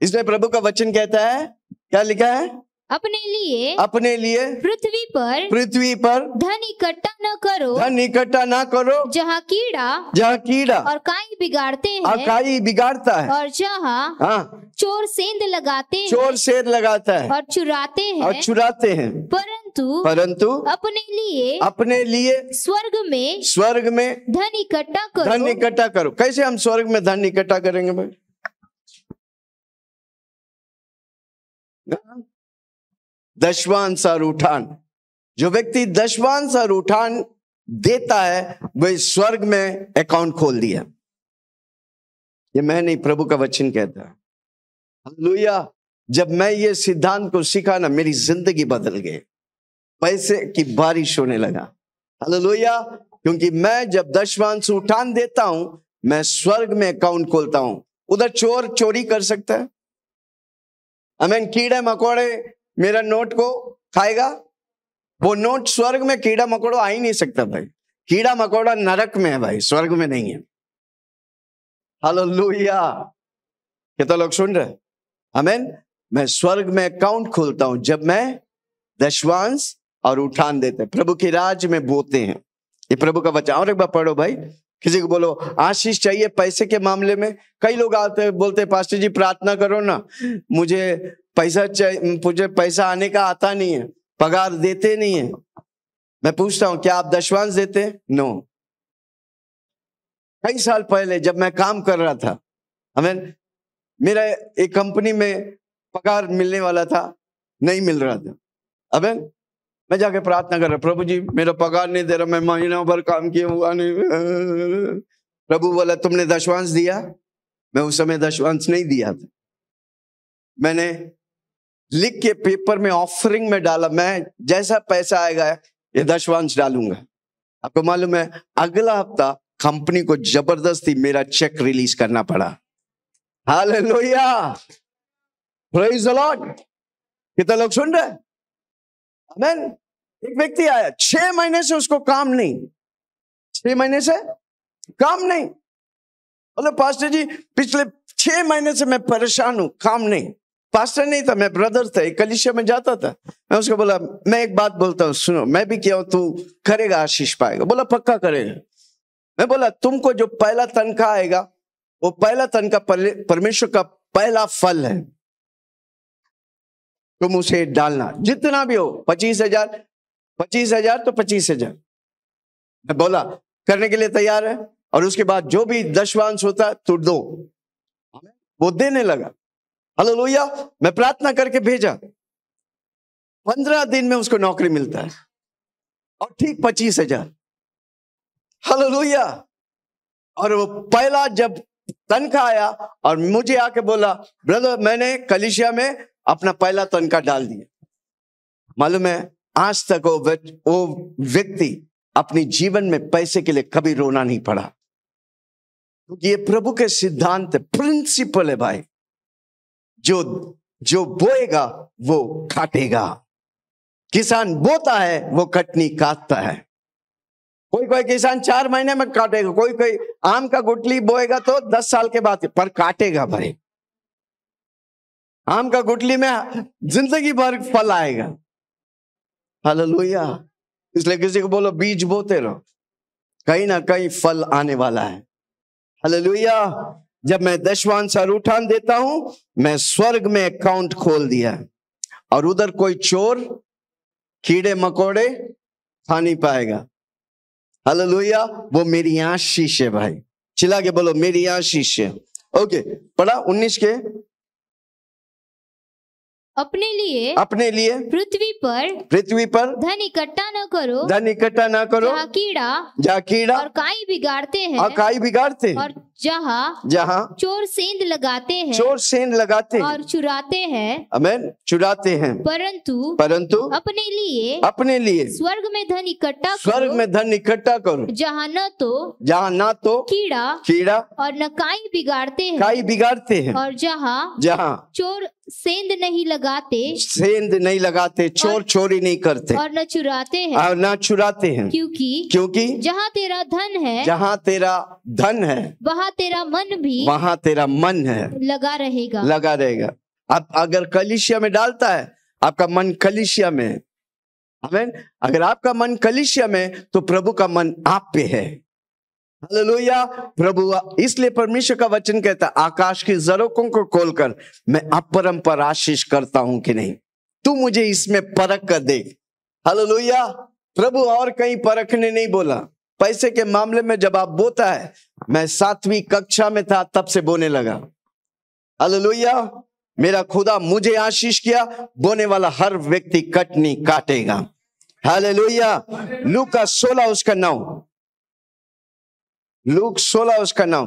Speaker 1: इसमें प्रभु का वचन कहता है क्या लिखा है
Speaker 3: अपने लिए अपने लिए पृथ्वी पर
Speaker 1: पृथ्वी पर
Speaker 3: धन इकट्ठा न करो धन
Speaker 1: इकट्ठा न करो
Speaker 3: जहाँ कीड़ा जहाँ कीड़ा और काई बिगाड़ते हैं और काई बिगाड़ता है और जहाँ हाँ चोर सेंध लगाते हैं चोर
Speaker 1: सेंध लगाता है और
Speaker 3: चुराते हैं और चुराते हैं पर परंतु परंतु अपने लिए अपने लिए स्वर्ग में स्वर्ग में धन इकट्ठा करो धन इकट्ठा
Speaker 1: करो
Speaker 2: कैसे हम स्वर्ग में धन इकट्ठा करेंगे भाई हाँ। दशवांश और उठान जो व्यक्ति
Speaker 1: दशवांश और उठान देता है वह स्वर्ग में अकाउंट खोल दिया ये मैं नहीं प्रभु का वचन कहता है जब मैं ये सिद्धांत को सीखा ना मेरी जिंदगी बदल गई पैसे की बारिश होने लगा हालेलुया क्योंकि मैं जब दशमांश उठान देता हूं मैं स्वर्ग में अकाउंट खोलता हूं उधर चोर चोरी कर सकता है हमें कीड़े मकोड़े मेरा नोट को खाएगा वो नोट स्वर्ग में कीड़ा मकोड़ा आ ही नहीं सकता भाई कीड़ा मकोड़ा नरक में है भाई स्वर्ग में नहीं है हेलो लोहिया कितना तो लोग सुन रहे हमें मैं स्वर्ग में अकाउंट खोलता हूं जब मैं दशवांश और उठान देते हैं प्रभु के राज में बोते हैं ये प्रभु का वचन और एक बार पढ़ो भाई किसी को बोलो आशीष चाहिए पैसे के मामले में कई लोग आते हैं बोलते हैं पास्टर जी प्रार्थना करो ना मुझे पैसा चाहिए मुझे पैसा आने का आता नहीं है पगार देते नहीं है मैं पूछता हूं क्या आप दशवांश देते नो कई साल पहले जब मैं काम कर रहा था हमें मेरा एक कंपनी में पगार मिलने वाला था नहीं मिल रहा था अब मैं जाके प्रार्थना कर रहा प्रभु जी मेरा पगार नहीं दे रहा मैं महीनों भर काम किए हुआ नहीं प्रभु बोला तुमने दशवांश दिया मैं उस समय दशवांश नहीं दिया था मैंने लिख के पेपर में ऑफरिंग में डाला मैं जैसा पैसा आएगा ये दशवांश डालूंगा आपको मालूम है अगला हफ्ता कंपनी को जबरदस्ती मेरा चेक रिलीज करना पड़ा हाल लोहिया कितना लोग सुन रहे हैं अमेन एक व्यक्ति आया छह महीने से उसको काम नहीं छह महीने से काम नहीं बोले पास्टर जी पिछले छह महीने से मैं परेशान हूं काम नहीं पास्टर नहीं था मैं ब्रदर था कलिशिया में जाता था मैं उसको बोला मैं एक बात बोलता हूँ सुनो मैं भी क्या हूं तू करेगा आशीष पाएगा बोला पक्का करेगा मैं बोला तुमको जो पहला तनखा आएगा वो पहला तनखा परमेश्वर का पहला फल है तुम उसे डालना जितना भी हो पच्चीस हजार पच्चीस हजार तो पच्चीस हजार मैं बोला करने के लिए तैयार है और उसके बाद जो भी दशवांश होता तो दो वो देने लगा हलो लोहिया मैं प्रार्थना करके भेजा पंद्रह दिन में उसको नौकरी मिलता है और ठीक पच्चीस हजार हेलो लोहिया और वो पहला जब तनखा आया और मुझे आके बोला ब्रदर मैंने कलिशिया में अपना पहला तनका तो डाल दिया मालूम है आज तक वो व्यक्ति अपने जीवन में पैसे के लिए कभी रोना नहीं पड़ा क्योंकि ये प्रभु के सिद्धांत प्रिंसिपल है भाई जो जो बोएगा वो काटेगा किसान बोता है वो कटनी काटता है कोई कोई किसान चार महीने में काटेगा कोई कोई आम का गुटली बोएगा तो दस साल के बाद पर काटेगा भाई आम का गुटली में जिंदगी भर फल आएगा हालेलुया इसलिए किसी को बोलो बीज बोते रहो कहीं ना कहीं फल आने वाला है हालेलुया जब मैं दशवान सर उठान देता हूं मैं स्वर्ग में अकाउंट खोल दिया और उधर कोई चोर कीड़े मकोड़े खा नहीं पाएगा हालेलुया वो मेरी आशीष है भाई चिल्ला के बोलो मेरी आशीष है ओके पढ़ा उन्नीस के
Speaker 3: अपने लिए अपने लिए पृथ्वी पर
Speaker 1: पृथ्वी पर
Speaker 3: धन इकट्ठा न करो धन इकट्ठा न करो जहाँ कीड़ा जहाँ कीड़ा और काई बिगाड़ते हैं और काई बिगाड़ते और जहाँ जहाँ चोर सेंध लगाते हैं चोर
Speaker 1: सेंध लगाते हैं और
Speaker 3: चुराते हैं
Speaker 1: अमेन चुराते हैं
Speaker 3: परंतु परंतु अपने लिए अपने लिए स्वर्ग में धन इकट्ठा स्वर्ग में
Speaker 1: धन इकट्ठा करो
Speaker 3: जहाँ न तो
Speaker 1: जहाँ न तो कीड़ा कीड़ा
Speaker 3: और न काई बिगाड़ते हैं काई बिगाड़ते हैं और जहाँ जहाँ चोर सेंध नहीं लगाते
Speaker 1: सेंध नहीं लगाते चोर चोरी नहीं करते और
Speaker 3: न चुराते हैं और
Speaker 1: न चुराते हैं
Speaker 3: क्योंकि क्योंकि जहाँ तेरा धन है
Speaker 1: जहाँ तेरा धन है
Speaker 3: वहाँ वहाँ तेरा मन भी वहाँ
Speaker 1: तेरा मन है
Speaker 3: लगा रहेगा
Speaker 1: लगा रहेगा आप अगर कलिशिया में डालता है आपका मन कलिशिया में है अगर आपका मन कलिशिया में तो प्रभु का मन आप पे है हालेलुया प्रभु इसलिए परमेश्वर का वचन कहता आकाश की जरोकों को खोलकर मैं अपरंपर आशीष करता हूं कि नहीं तू मुझे इसमें परख कर देख हालेलुया प्रभु और कहीं परखने नहीं बोला पैसे के मामले में जब आप बोता है मैं सातवीं कक्षा में था तब से बोने लगा अलोहिया मेरा खुदा मुझे आशीष किया बोने वाला हर व्यक्ति कटनी काटेगा लोहिया
Speaker 2: लू का सोलह उसका नौ लूक सोलह उसका नौ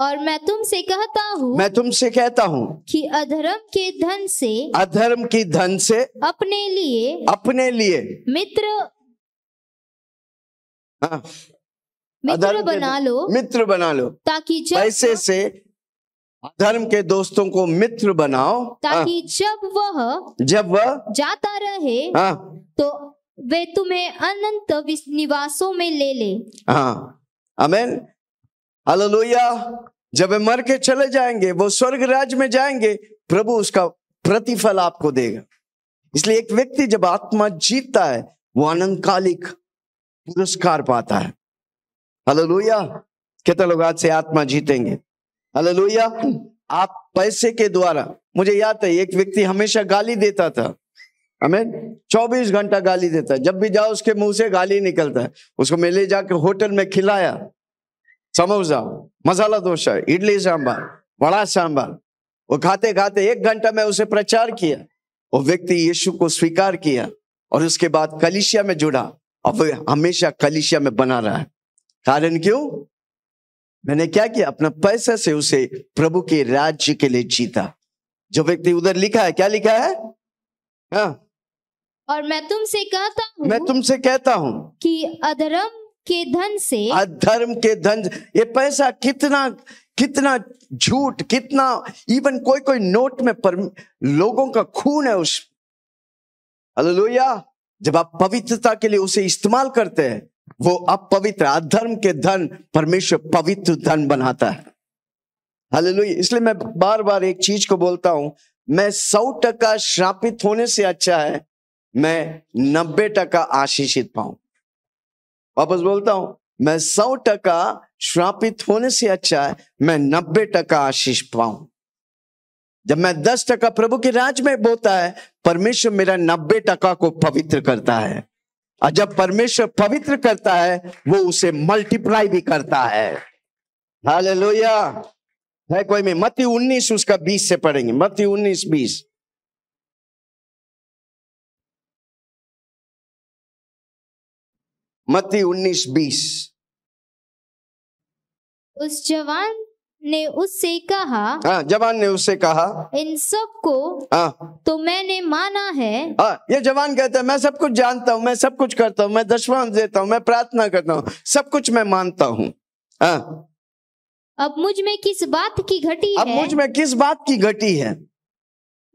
Speaker 3: और मैं तुमसे कहता हूँ मैं
Speaker 2: तुमसे कहता हूँ
Speaker 3: कि अधर्म के धन से
Speaker 1: अधर्म की धन से
Speaker 3: अपने लिए
Speaker 1: अपने लिए मित्र हाँ। मित्र बना लो मित्र बना लो ताकि जब पैसे से धर्म के दोस्तों को मित्र बनाओ हाँ। ताकि
Speaker 3: आ, जब वह
Speaker 1: जब वह
Speaker 3: जाता रहे आ, हाँ। तो वे तुम्हें अनंत निवासों में ले ले
Speaker 1: हाँ हालेलुया जब वे मर के चले जाएंगे वो स्वर्ग राज्य में जाएंगे प्रभु उसका प्रतिफल आपको देगा इसलिए एक व्यक्ति जब आत्मा जीतता है वो आनंदकालिक पुरस्कार पाता है हालेलुया कितने लोग आज से आत्मा जीतेंगे हालेलुया आप पैसे के द्वारा मुझे याद है एक व्यक्ति हमेशा गाली देता था हमें 24 घंटा गाली देता है जब भी जाओ उसके मुंह से गाली निकलता है उसको मैं ले जाकर होटल में खिलाया समोसा मसाला डोसा इडली सांबार बड़ा सांबार वो खाते खाते एक घंटा में उसे प्रचार किया वो व्यक्ति यीशु को स्वीकार किया और उसके बाद कलिशिया में जुड़ा और वह हमेशा कलिशिया में बना रहा है कारण क्यों मैंने क्या किया अपना पैसा से उसे प्रभु के राज्य के लिए जीता जो व्यक्ति उधर लिखा है क्या लिखा है हाँ?
Speaker 3: और मैं तुमसे कहता
Speaker 1: हूँ मैं तुमसे कहता हूँ
Speaker 3: कि अधर्म के धन से
Speaker 1: अधर्म के धन ये पैसा कितना कितना झूठ कितना इवन कोई कोई नोट में पर, लोगों का खून है उस लोहिया जब आप पवित्रता के लिए उसे इस्तेमाल करते हैं वो अपवित्र अधर्म के धन परमेश्वर पवित्र धन बनाता है हालेलुया इसलिए मैं बार बार एक चीज को बोलता हूं मैं सौ टका श्रापित होने से अच्छा है मैं नब्बे टका आशीषित पाऊं वापस बोलता हूं मैं सौ टका श्रापित होने से अच्छा है मैं नब्बे टका आशीष पाऊं जब मैं दस टका प्रभु के राज में बोता है परमेश्वर मेरा नब्बे टका को पवित्र करता है और जब परमेश्वर पवित्र करता है वो उसे मल्टीप्लाई भी करता है हाल
Speaker 2: है कोई में मती उन्नीस उसका बीस से पढ़ेंगे मती उन्नीस बीस मत्ती उन्नीस बीस उस जवान
Speaker 3: ने उससे कहा आ,
Speaker 1: हाँ, जवान ने उससे कहा
Speaker 3: इन सब को आ, हाँ। तो मैंने माना है
Speaker 1: आ, हाँ, ये जवान कहता है मैं सब कुछ जानता हूँ मैं सब कुछ करता हूँ मैं दशवान देता हूँ मैं प्रार्थना करता हूँ सब कुछ मैं मानता हूँ
Speaker 3: अब मुझ में किस बात की घटी अब है? मुझ में
Speaker 1: किस बात की घटी है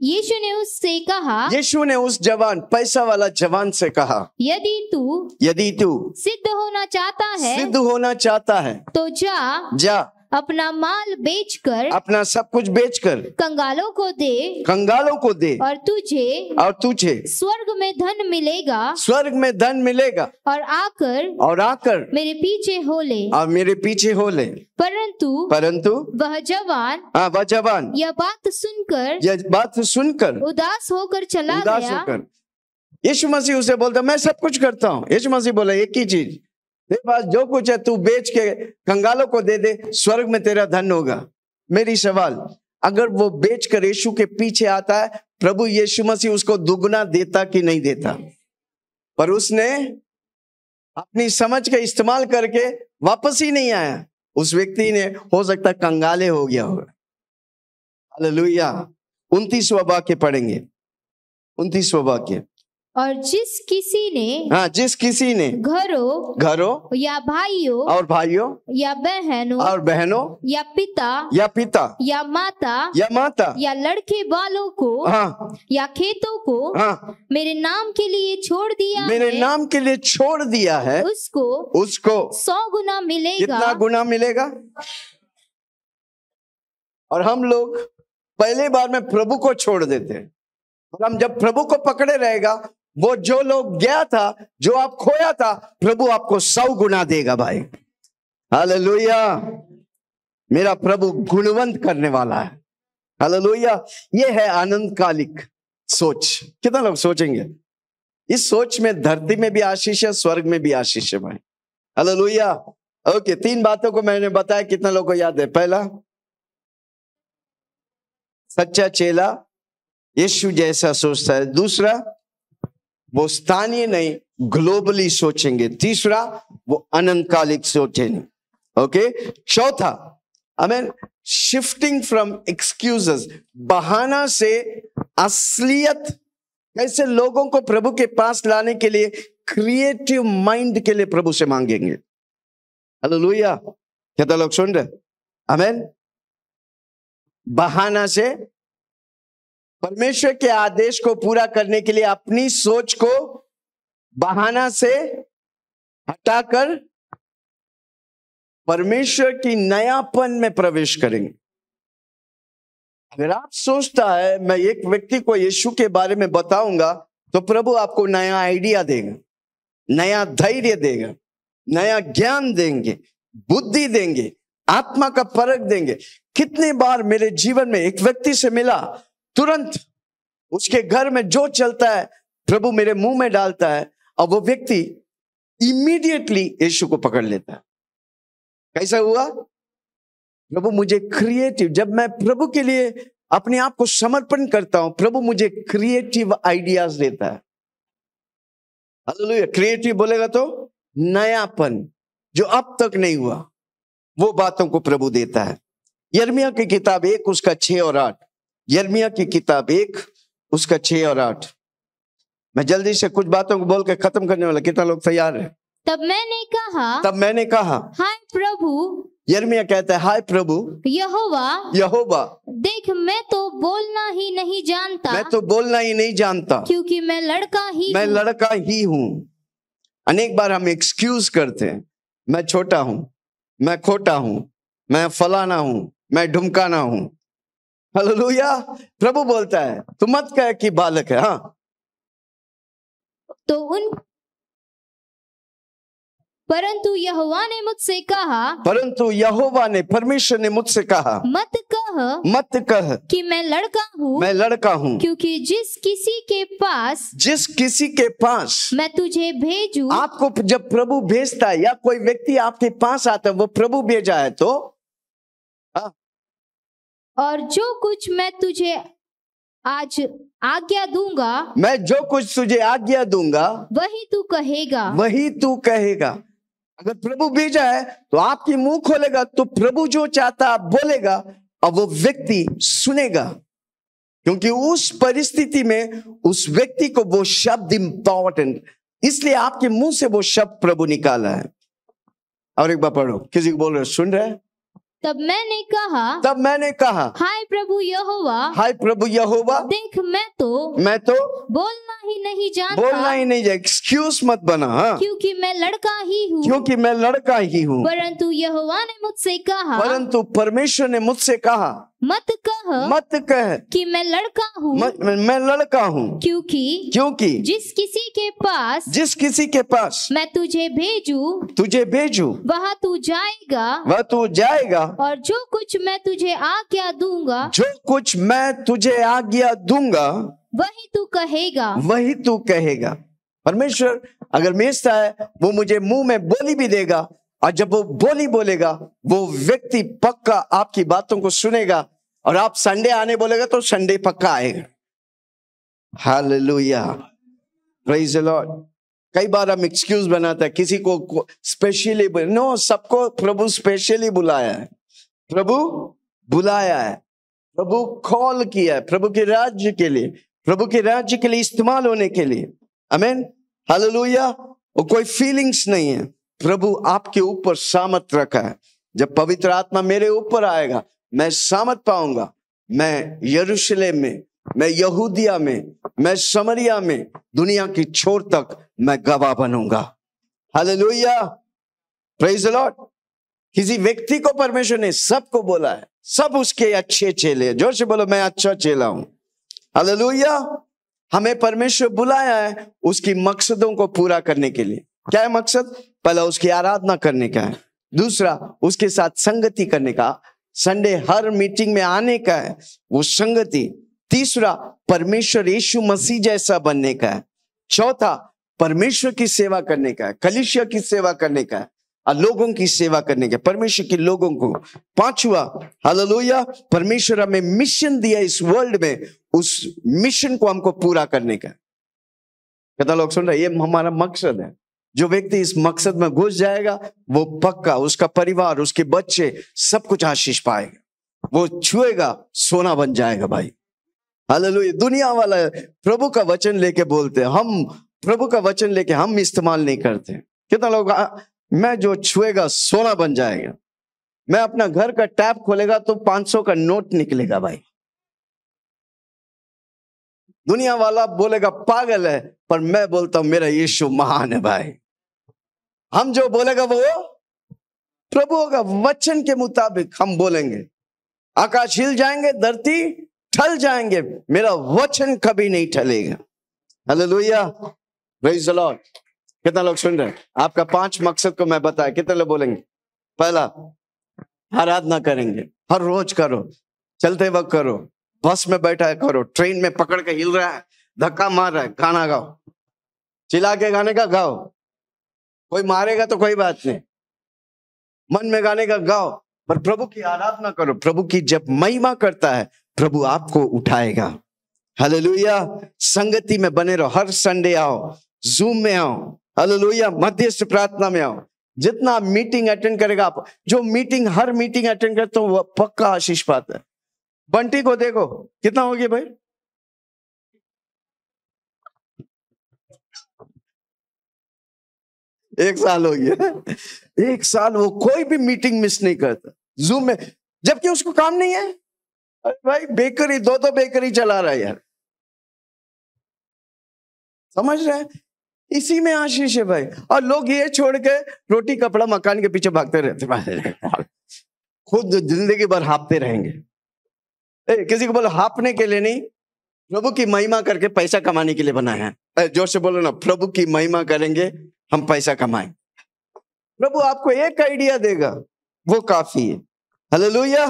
Speaker 3: यीशु ने उससे कहा
Speaker 1: यीशु ने उस जवान पैसा वाला जवान से कहा
Speaker 3: यदि तू यदि तू सिद्ध होना चाहता है सिद्ध
Speaker 1: होना चाहता है
Speaker 3: तो जा जा अपना माल बेचकर
Speaker 1: अपना सब कुछ बेचकर
Speaker 3: कंगालों को दे
Speaker 1: कंगालों को दे और तुझे और तुझे
Speaker 3: स्वर्ग में धन मिलेगा
Speaker 1: स्वर्ग में धन मिलेगा
Speaker 3: और आकर और आकर मेरे पीछे हो ले
Speaker 1: और मेरे पीछे हो ले परंतु परंतु
Speaker 3: वह जवान
Speaker 1: हाँ वह जवान
Speaker 3: यह बात सुनकर
Speaker 1: यह बात सुनकर
Speaker 3: उदास होकर चला उदास गया होकर
Speaker 1: यीशु मसीह उसे बोलता मैं सब कुछ करता हूँ यीशु मसीह बोला एक ही चीज तेरे पास जो कुछ है तू बेच के कंगालों को दे दे स्वर्ग में तेरा धन होगा मेरी सवाल अगर वो बेच कर यीशु के पीछे आता है प्रभु यीशु मसीह उसको दुगना देता कि नहीं देता पर उसने अपनी समझ का इस्तेमाल करके वापस ही नहीं आया उस व्यक्ति ने हो सकता कंगाले हो गया होगा हालेलुया उनतीसवा वाक्य पढ़ेंगे उनतीसवा वाक्य
Speaker 3: और जिस किसी ने
Speaker 1: हाँ जिस किसी ने घरों घरों
Speaker 3: या भाइयों और भाइयों या बहनों और बहनों या पिता या पिता या माता या माता या लड़के वालों को हाँ, या खेतों को हाँ, मेरे नाम के लिए छोड़ दिया मेरे है, नाम
Speaker 1: के लिए छोड़ दिया है उसको उसको
Speaker 3: सौ गुना मिलेगा कितना गुना मिलेगा
Speaker 1: और हम लोग पहले बार में प्रभु को छोड़ देते हैं और हम जब प्रभु को पकड़े रहेगा वो जो लोग गया था जो आप खोया था प्रभु आपको सौ गुना देगा भाई हालेलुया मेरा प्रभु गुणवंत करने वाला है हालेलुया ये है आनंद कालिक सोच कितना लोग सोचेंगे इस सोच में धरती में भी आशीष है स्वर्ग में भी आशीष है भाई हालेलुया ओके तीन बातों को मैंने बताया कितना लोगों को याद है पहला सच्चा चेला यीशु जैसा सोचता है दूसरा वो स्थानीय नहीं ग्लोबली सोचेंगे तीसरा वो अनंतकालिक सोचेंगे ओके चौथा हमें शिफ्टिंग फ्रॉम एक्सक्यूजेस बहाना से असलियत कैसे लोगों को प्रभु के पास लाने के लिए क्रिएटिव माइंड के लिए
Speaker 2: प्रभु से मांगेंगे हेलो लोहिया क्या लोग सुन रहे हमें बहाना से परमेश्वर के आदेश
Speaker 1: को पूरा करने के लिए अपनी सोच को बहाना से हटाकर परमेश्वर की नयापन में प्रवेश करेंगे अगर आप सोचता है मैं एक व्यक्ति को यीशु के बारे में बताऊंगा तो प्रभु आपको नया आइडिया देगा नया धैर्य देगा नया ज्ञान देंगे बुद्धि देंगे आत्मा का परख देंगे कितने बार मेरे जीवन में एक व्यक्ति से मिला तुरंत उसके घर में जो चलता है प्रभु मेरे मुंह में डालता है और वो व्यक्ति इमीडिएटली यीशु को पकड़ लेता है कैसा हुआ प्रभु मुझे क्रिएटिव जब मैं प्रभु के लिए अपने आप को समर्पण करता हूं प्रभु मुझे क्रिएटिव आइडियाज देता है क्रिएटिव बोलेगा तो नयापन जो अब तक नहीं हुआ वो बातों को प्रभु देता है यर्मिया की किताब एक उसका छह और आठ यर्मिया की किताब एक उसका छः और आठ मैं जल्दी से कुछ बातों को बोल के खत्म करने वाला कितना लोग तैयार है तब
Speaker 3: मैंने कहा तब मैंने कहा हाय प्रभु
Speaker 1: यर्मिया कहता है हाय प्रभु यहोवा यहोवा
Speaker 3: देख मैं तो बोलना ही नहीं जानता मैं तो
Speaker 1: बोलना ही नहीं जानता क्योंकि
Speaker 3: मैं लड़का ही मैं लड़का
Speaker 1: ही हूँ अनेक बार हम एक्सक्यूज करते हैं मैं छोटा हूँ मैं खोटा हूँ मैं फलाना हूँ
Speaker 2: मैं ढुमकाना हूँ हलोलुया प्रभु बोलता है तू मत कह कि बालक है हाँ
Speaker 3: तो उन परंतु यहोवा ने मुझसे कहा
Speaker 2: परंतु यहोवा ने परमेश्वर ने मुझसे
Speaker 1: कहा
Speaker 3: मत कह
Speaker 1: मत कह
Speaker 3: कि मैं लड़का हूँ मैं लड़का हूँ क्योंकि जिस किसी के पास
Speaker 1: जिस किसी के पास मैं तुझे भेजू आपको जब प्रभु भेजता है या कोई व्यक्ति आपके पास आता है वो प्रभु भेजा है तो
Speaker 3: और जो कुछ मैं तुझे आज आज्ञा दूंगा
Speaker 1: मैं जो कुछ तुझे आज्ञा दूंगा
Speaker 3: वही तू कहेगा
Speaker 1: वही तू कहेगा अगर प्रभु भेजा है तो आपकी मुंह खोलेगा तो प्रभु जो चाहता है बोलेगा और वो व्यक्ति सुनेगा क्योंकि उस परिस्थिति में उस व्यक्ति को वो शब्द इंपॉर्टेंट इसलिए आपके मुंह से वो शब्द प्रभु निकाला है और एक बार पढ़ो किसी को बोल रहे सुन रहे
Speaker 3: तब मैंने कहा
Speaker 1: तब मैंने कहा
Speaker 3: हाय प्रभु यहोवा
Speaker 1: हाय प्रभु यहोवा
Speaker 3: देख मैं तो मैं तो बोलना ही नहीं जानता बोलना ही
Speaker 1: नहीं एक्सक्यूज मत बना हा?
Speaker 3: क्योंकि मैं लड़का ही हूँ क्योंकि मैं लड़का ही हूँ परंतु यहोवा ने मुझसे कहा परंतु
Speaker 1: परमेश्वर ने मुझसे कहा
Speaker 3: मत कह
Speaker 1: मत कह
Speaker 3: कि मैं लड़का हूँ मैं
Speaker 1: लड़का हूँ
Speaker 3: क्योंकि क्योंकि जिस किसी के पास जिस
Speaker 1: किसी के पास
Speaker 3: मैं तुझे भेजू
Speaker 1: तुझे भेजू
Speaker 3: वह तू जाएगा वह
Speaker 1: तू जाएगा
Speaker 3: और जो कुछ मैं तुझे आज्ञा दूंगा
Speaker 1: जो कुछ मैं तुझे आज्ञा दूंगा
Speaker 3: वही तू कहेगा
Speaker 1: वही तू कहेगा परमेश्वर अगर मेजता है वो मुझे मुंह में बोली भी देगा और जब वो बोली बोलेगा वो व्यक्ति पक्का आपकी बातों को सुनेगा और आप संडे आने बोलेगा तो संडे पक्का आएगा हालेलुया प्रेज लॉर्ड कई बार हम एक्सक्यूज बनाते हैं किसी को स्पेशली नो सबको प्रभु स्पेशली बुलाया है प्रभु बुलाया है प्रभु कॉल किया है प्रभु के राज्य के लिए प्रभु के राज्य के लिए इस्तेमाल होने के लिए अमेन हालेलुया वो कोई फीलिंग्स नहीं है प्रभु आपके ऊपर सामत रखा है जब पवित्र आत्मा मेरे ऊपर आएगा मैं सामत पाऊंगा मैं यरूशलेम में मैं यहूदिया में मैं समरिया में दुनिया की छोर तक मैं गवाह बनूंगा हालेलुया लोहिया लॉर्ड किसी व्यक्ति को परमेश्वर ने सबको बोला है सब उसके अच्छे चेले जोर से बोलो मैं अच्छा चेला हूं हालेलुया हमें परमेश्वर बुलाया है उसकी मकसदों को पूरा करने के लिए क्या है मकसद पहला उसकी आराधना करने का है दूसरा उसके साथ संगति करने का संडे हर मीटिंग में आने का है वो संगति तीसरा परमेश्वर यीशु मसीह जैसा बनने का है चौथा परमेश्वर की सेवा करने का है कलिशिया की सेवा करने का है और लोगों की सेवा करने का परमेश्वर के लोगों को पांचवा हालेलुया परमेश्वर हमें मिशन दिया इस वर्ल्ड में उस मिशन को हमको पूरा करने का कहता लोग सुन रहे ये हमारा मकसद है जो व्यक्ति इस मकसद में घुस जाएगा वो पक्का उसका परिवार उसके बच्चे सब कुछ आशीष पाएगा वो छुएगा सोना बन जाएगा भाई हालेलुया दुनिया वाला प्रभु का वचन लेके बोलते हैं हम प्रभु का वचन लेके हम इस्तेमाल नहीं करते कितना लोग मैं जो छुएगा सोना बन जाएगा मैं अपना घर का टैप खोलेगा तो 500 का नोट निकलेगा भाई दुनिया वाला बोलेगा पागल है पर मैं बोलता हूं मेरा यीशु महान है भाई हम जो बोलेगा वो प्रभु का वचन के मुताबिक हम बोलेंगे आकाश हिल जाएंगे धरती ठल जाएंगे मेरा वचन कभी नहीं ठलेगा हेलो लोहिया कितना लोग सुन रहे हैं आपका पांच मकसद को मैं बताया कितने लोग बोलेंगे पहला आराधना करेंगे हर रोज करो चलते वक्त करो बस में बैठा है करो ट्रेन में पकड़ के हिल रहा है धक्का मार रहा है गाना गाओ चिल्ला के गाने का गाओ कोई मारेगा तो कोई बात नहीं मन में गाने का गाओ पर प्रभु की आराधना करो प्रभु की जब महिमा करता है प्रभु आपको उठाएगा हालेलुया संगति में बने रहो हर संडे आओ जूम में आओ हालेलुया मध्यस्थ प्रार्थना में आओ जितना मीटिंग अटेंड करेगा आप जो मीटिंग हर मीटिंग अटेंड करते हो तो वह पक्का
Speaker 2: आशीष पाता है बंटी को देखो कितना हो गया भाई एक साल हो
Speaker 1: गया एक साल वो कोई भी मीटिंग मिस नहीं करता जूम में जबकि उसको काम नहीं है अरे भाई बेकरी दो दो बेकरी चला रहा है यार समझ रहे हैं इसी में आशीष है भाई और लोग ये छोड़ के रोटी कपड़ा मकान के पीछे भागते रहते खुद जिंदगी भर हाँपते रहेंगे ए, किसी को बोलो हाँपने के लिए नहीं प्रभु की महिमा करके पैसा कमाने के लिए बनाया है जोर से बोलो ना प्रभु की महिमा करेंगे हम पैसा कमाएं प्रभु आपको एक आइडिया देगा वो काफी है हलोया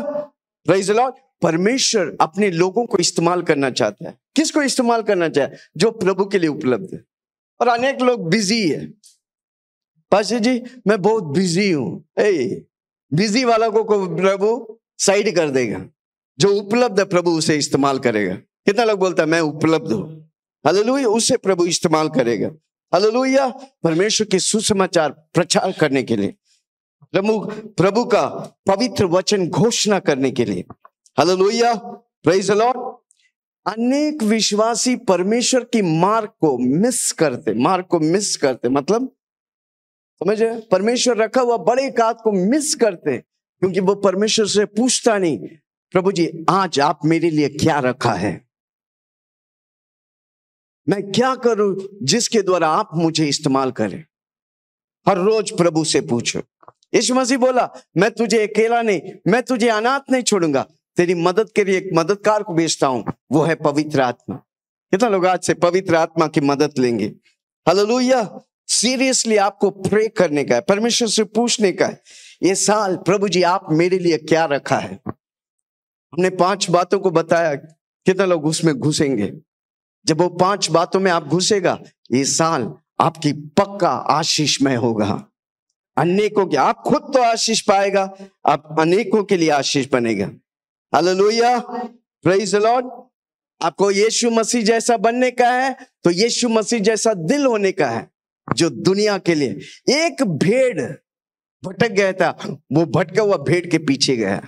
Speaker 1: लॉर्ड परमेश्वर अपने लोगों को इस्तेमाल करना चाहता है किसको इस्तेमाल करना चाहे जो प्रभु के लिए उपलब्ध है और अनेक लोग बिजी है पाशा जी मैं बहुत बिजी हूं ए बिजी वाला को, को प्रभु साइड कर देगा जो उपलब्ध है प्रभु उसे इस्तेमाल करेगा कितना लोग बोलता है मैं उपलब्ध हूं हलोई उसे प्रभु इस्तेमाल करेगा हालेलुया परमेश्वर के सुसमाचार प्रचार करने के लिए प्रभु प्रभु का पवित्र वचन घोषणा करने के लिए हालेलुया प्रेज लॉर्ड अनेक विश्वासी परमेश्वर की मार्ग को मिस करते मार्ग को मिस करते मतलब समझे परमेश्वर रखा हुआ बड़े कात को मिस करते क्योंकि वो परमेश्वर से पूछता नहीं प्रभु जी आज आप मेरे लिए क्या रखा है मैं क्या करूं जिसके द्वारा आप मुझे इस्तेमाल करें हर रोज प्रभु से पूछो यीशु मसीह बोला मैं तुझे अकेला नहीं मैं तुझे अनाथ नहीं छोड़ूंगा तेरी मदद के लिए एक मददकार को भेजता हूं वो है पवित्र आत्मा कितना लोग आज से पवित्र आत्मा की मदद लेंगे हलो सीरियसली आपको प्रे करने का है परमेश्वर से पूछने का है ये साल प्रभु जी आप मेरे लिए क्या रखा है हमने पांच बातों को बताया कितना लोग उसमें घुसेंगे जब वो पांच बातों में आप घुसेगा ये साल आपकी पक्का आशीष में होगा अनेकों के आप खुद तो आशीष पाएगा आप अनेकों के लिए आशीष बनेगा लोहिया प्रेज लॉर्ड आपको यीशु मसीह जैसा बनने का है तो यीशु मसीह जैसा दिल होने का है जो दुनिया के लिए एक भेड़ भटक गया था वो भटका हुआ भेड़ के पीछे गया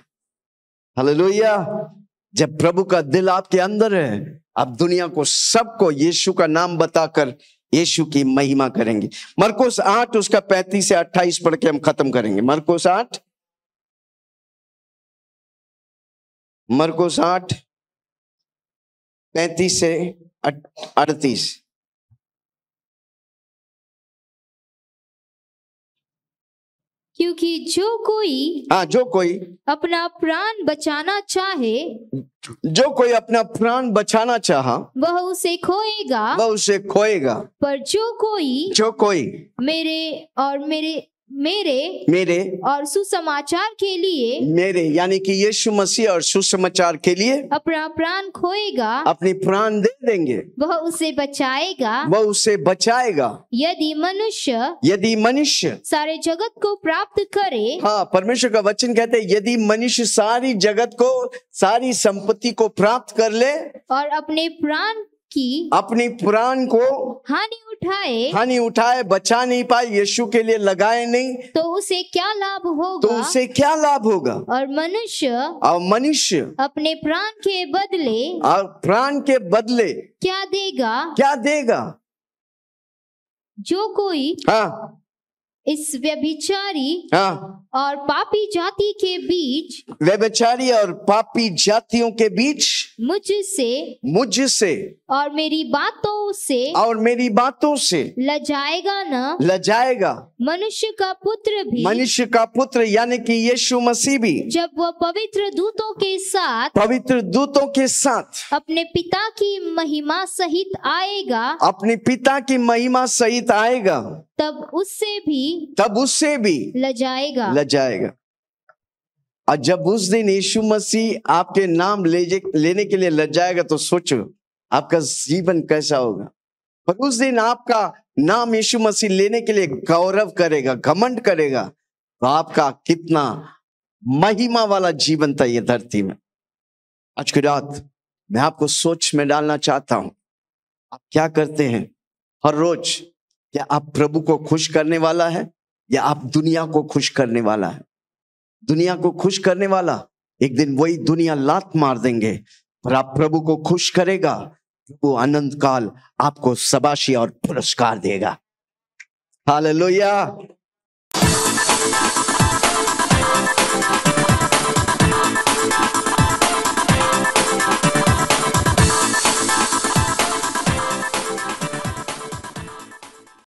Speaker 1: हालेलुया जब प्रभु का दिल आपके अंदर है आप दुनिया को सबको यीशु का नाम बताकर यीशु की महिमा करेंगे मरकोस आठ उसका पैंतीस से
Speaker 2: अट्ठाईस पढ़ के हम खत्म करेंगे मरकोस आठ मरकोस आठ पैंतीस से अड़तीस
Speaker 3: क्योंकि जो कोई
Speaker 2: हाँ जो कोई
Speaker 3: अपना प्राण बचाना चाहे
Speaker 1: जो कोई अपना प्राण बचाना चाहा
Speaker 3: वह उसे खोएगा वह
Speaker 1: उसे खोएगा
Speaker 3: पर जो कोई जो कोई मेरे और मेरे मेरे मेरे और सुसमाचार के लिए
Speaker 1: मेरे यानी कि यीशु मसीह और सुसमाचार के लिए
Speaker 3: अपना प्राण खोएगा
Speaker 1: अपने प्राण दे देंगे
Speaker 3: वह उसे बचाएगा
Speaker 1: वह उसे बचाएगा
Speaker 3: यदि मनुष्य
Speaker 1: यदि मनुष्य
Speaker 3: सारे जगत को प्राप्त करे
Speaker 1: हाँ परमेश्वर का वचन कहते हैं यदि मनुष्य सारी जगत को सारी संपत्ति को प्राप्त कर ले
Speaker 3: और अपने प्राण कि
Speaker 1: अपनी प्राण को
Speaker 3: हानि उठाए हानि
Speaker 1: उठाए बचा नहीं पाए यीशु के लिए लगाए नहीं
Speaker 3: तो उसे क्या लाभ होगा तो उसे
Speaker 1: क्या लाभ होगा
Speaker 3: और मनुष्य
Speaker 1: और मनुष्य
Speaker 3: अपने प्राण के बदले
Speaker 1: और प्राण के बदले
Speaker 3: क्या देगा
Speaker 1: क्या देगा
Speaker 3: जो कोई हाँ इस व्यभिचारी हाँ और पापी जाति के बीच
Speaker 1: व्यभिचारी और पापी जातियों के बीच मुझसे मुझसे
Speaker 3: और मेरी बातों से
Speaker 1: और मेरी बातों से
Speaker 3: लजाएगा न
Speaker 1: लजाएगा
Speaker 3: मनुष्य का पुत्र भी
Speaker 1: मनुष्य का पुत्र यानी कि यीशु मसीह भी
Speaker 3: जब वह पवित्र दूतों के साथ पवित्र
Speaker 1: दूतों के साथ
Speaker 3: अपने पिता की महिमा सहित आएगा
Speaker 1: अपने पिता की महिमा सहित आएगा
Speaker 3: तब उससे भी
Speaker 1: तब उससे भी
Speaker 3: लजाएगा
Speaker 1: बदला जाएगा और जब उस दिन यीशु मसीह आपके नाम ले लेने के लिए लग जाएगा तो सोचो आपका जीवन कैसा होगा पर उस दिन आपका नाम यीशु मसीह लेने के लिए गौरव करेगा घमंड करेगा तो आपका कितना महिमा वाला जीवन था यह धरती में आज की रात मैं आपको सोच में डालना चाहता हूं आप क्या करते हैं हर रोज क्या आप प्रभु को खुश करने वाला है या आप दुनिया को खुश करने वाला है दुनिया को खुश करने वाला एक दिन वही दुनिया लात मार देंगे पर आप प्रभु को खुश करेगा वो अनंत काल आपको शबाशी और पुरस्कार देगा हाल लोहिया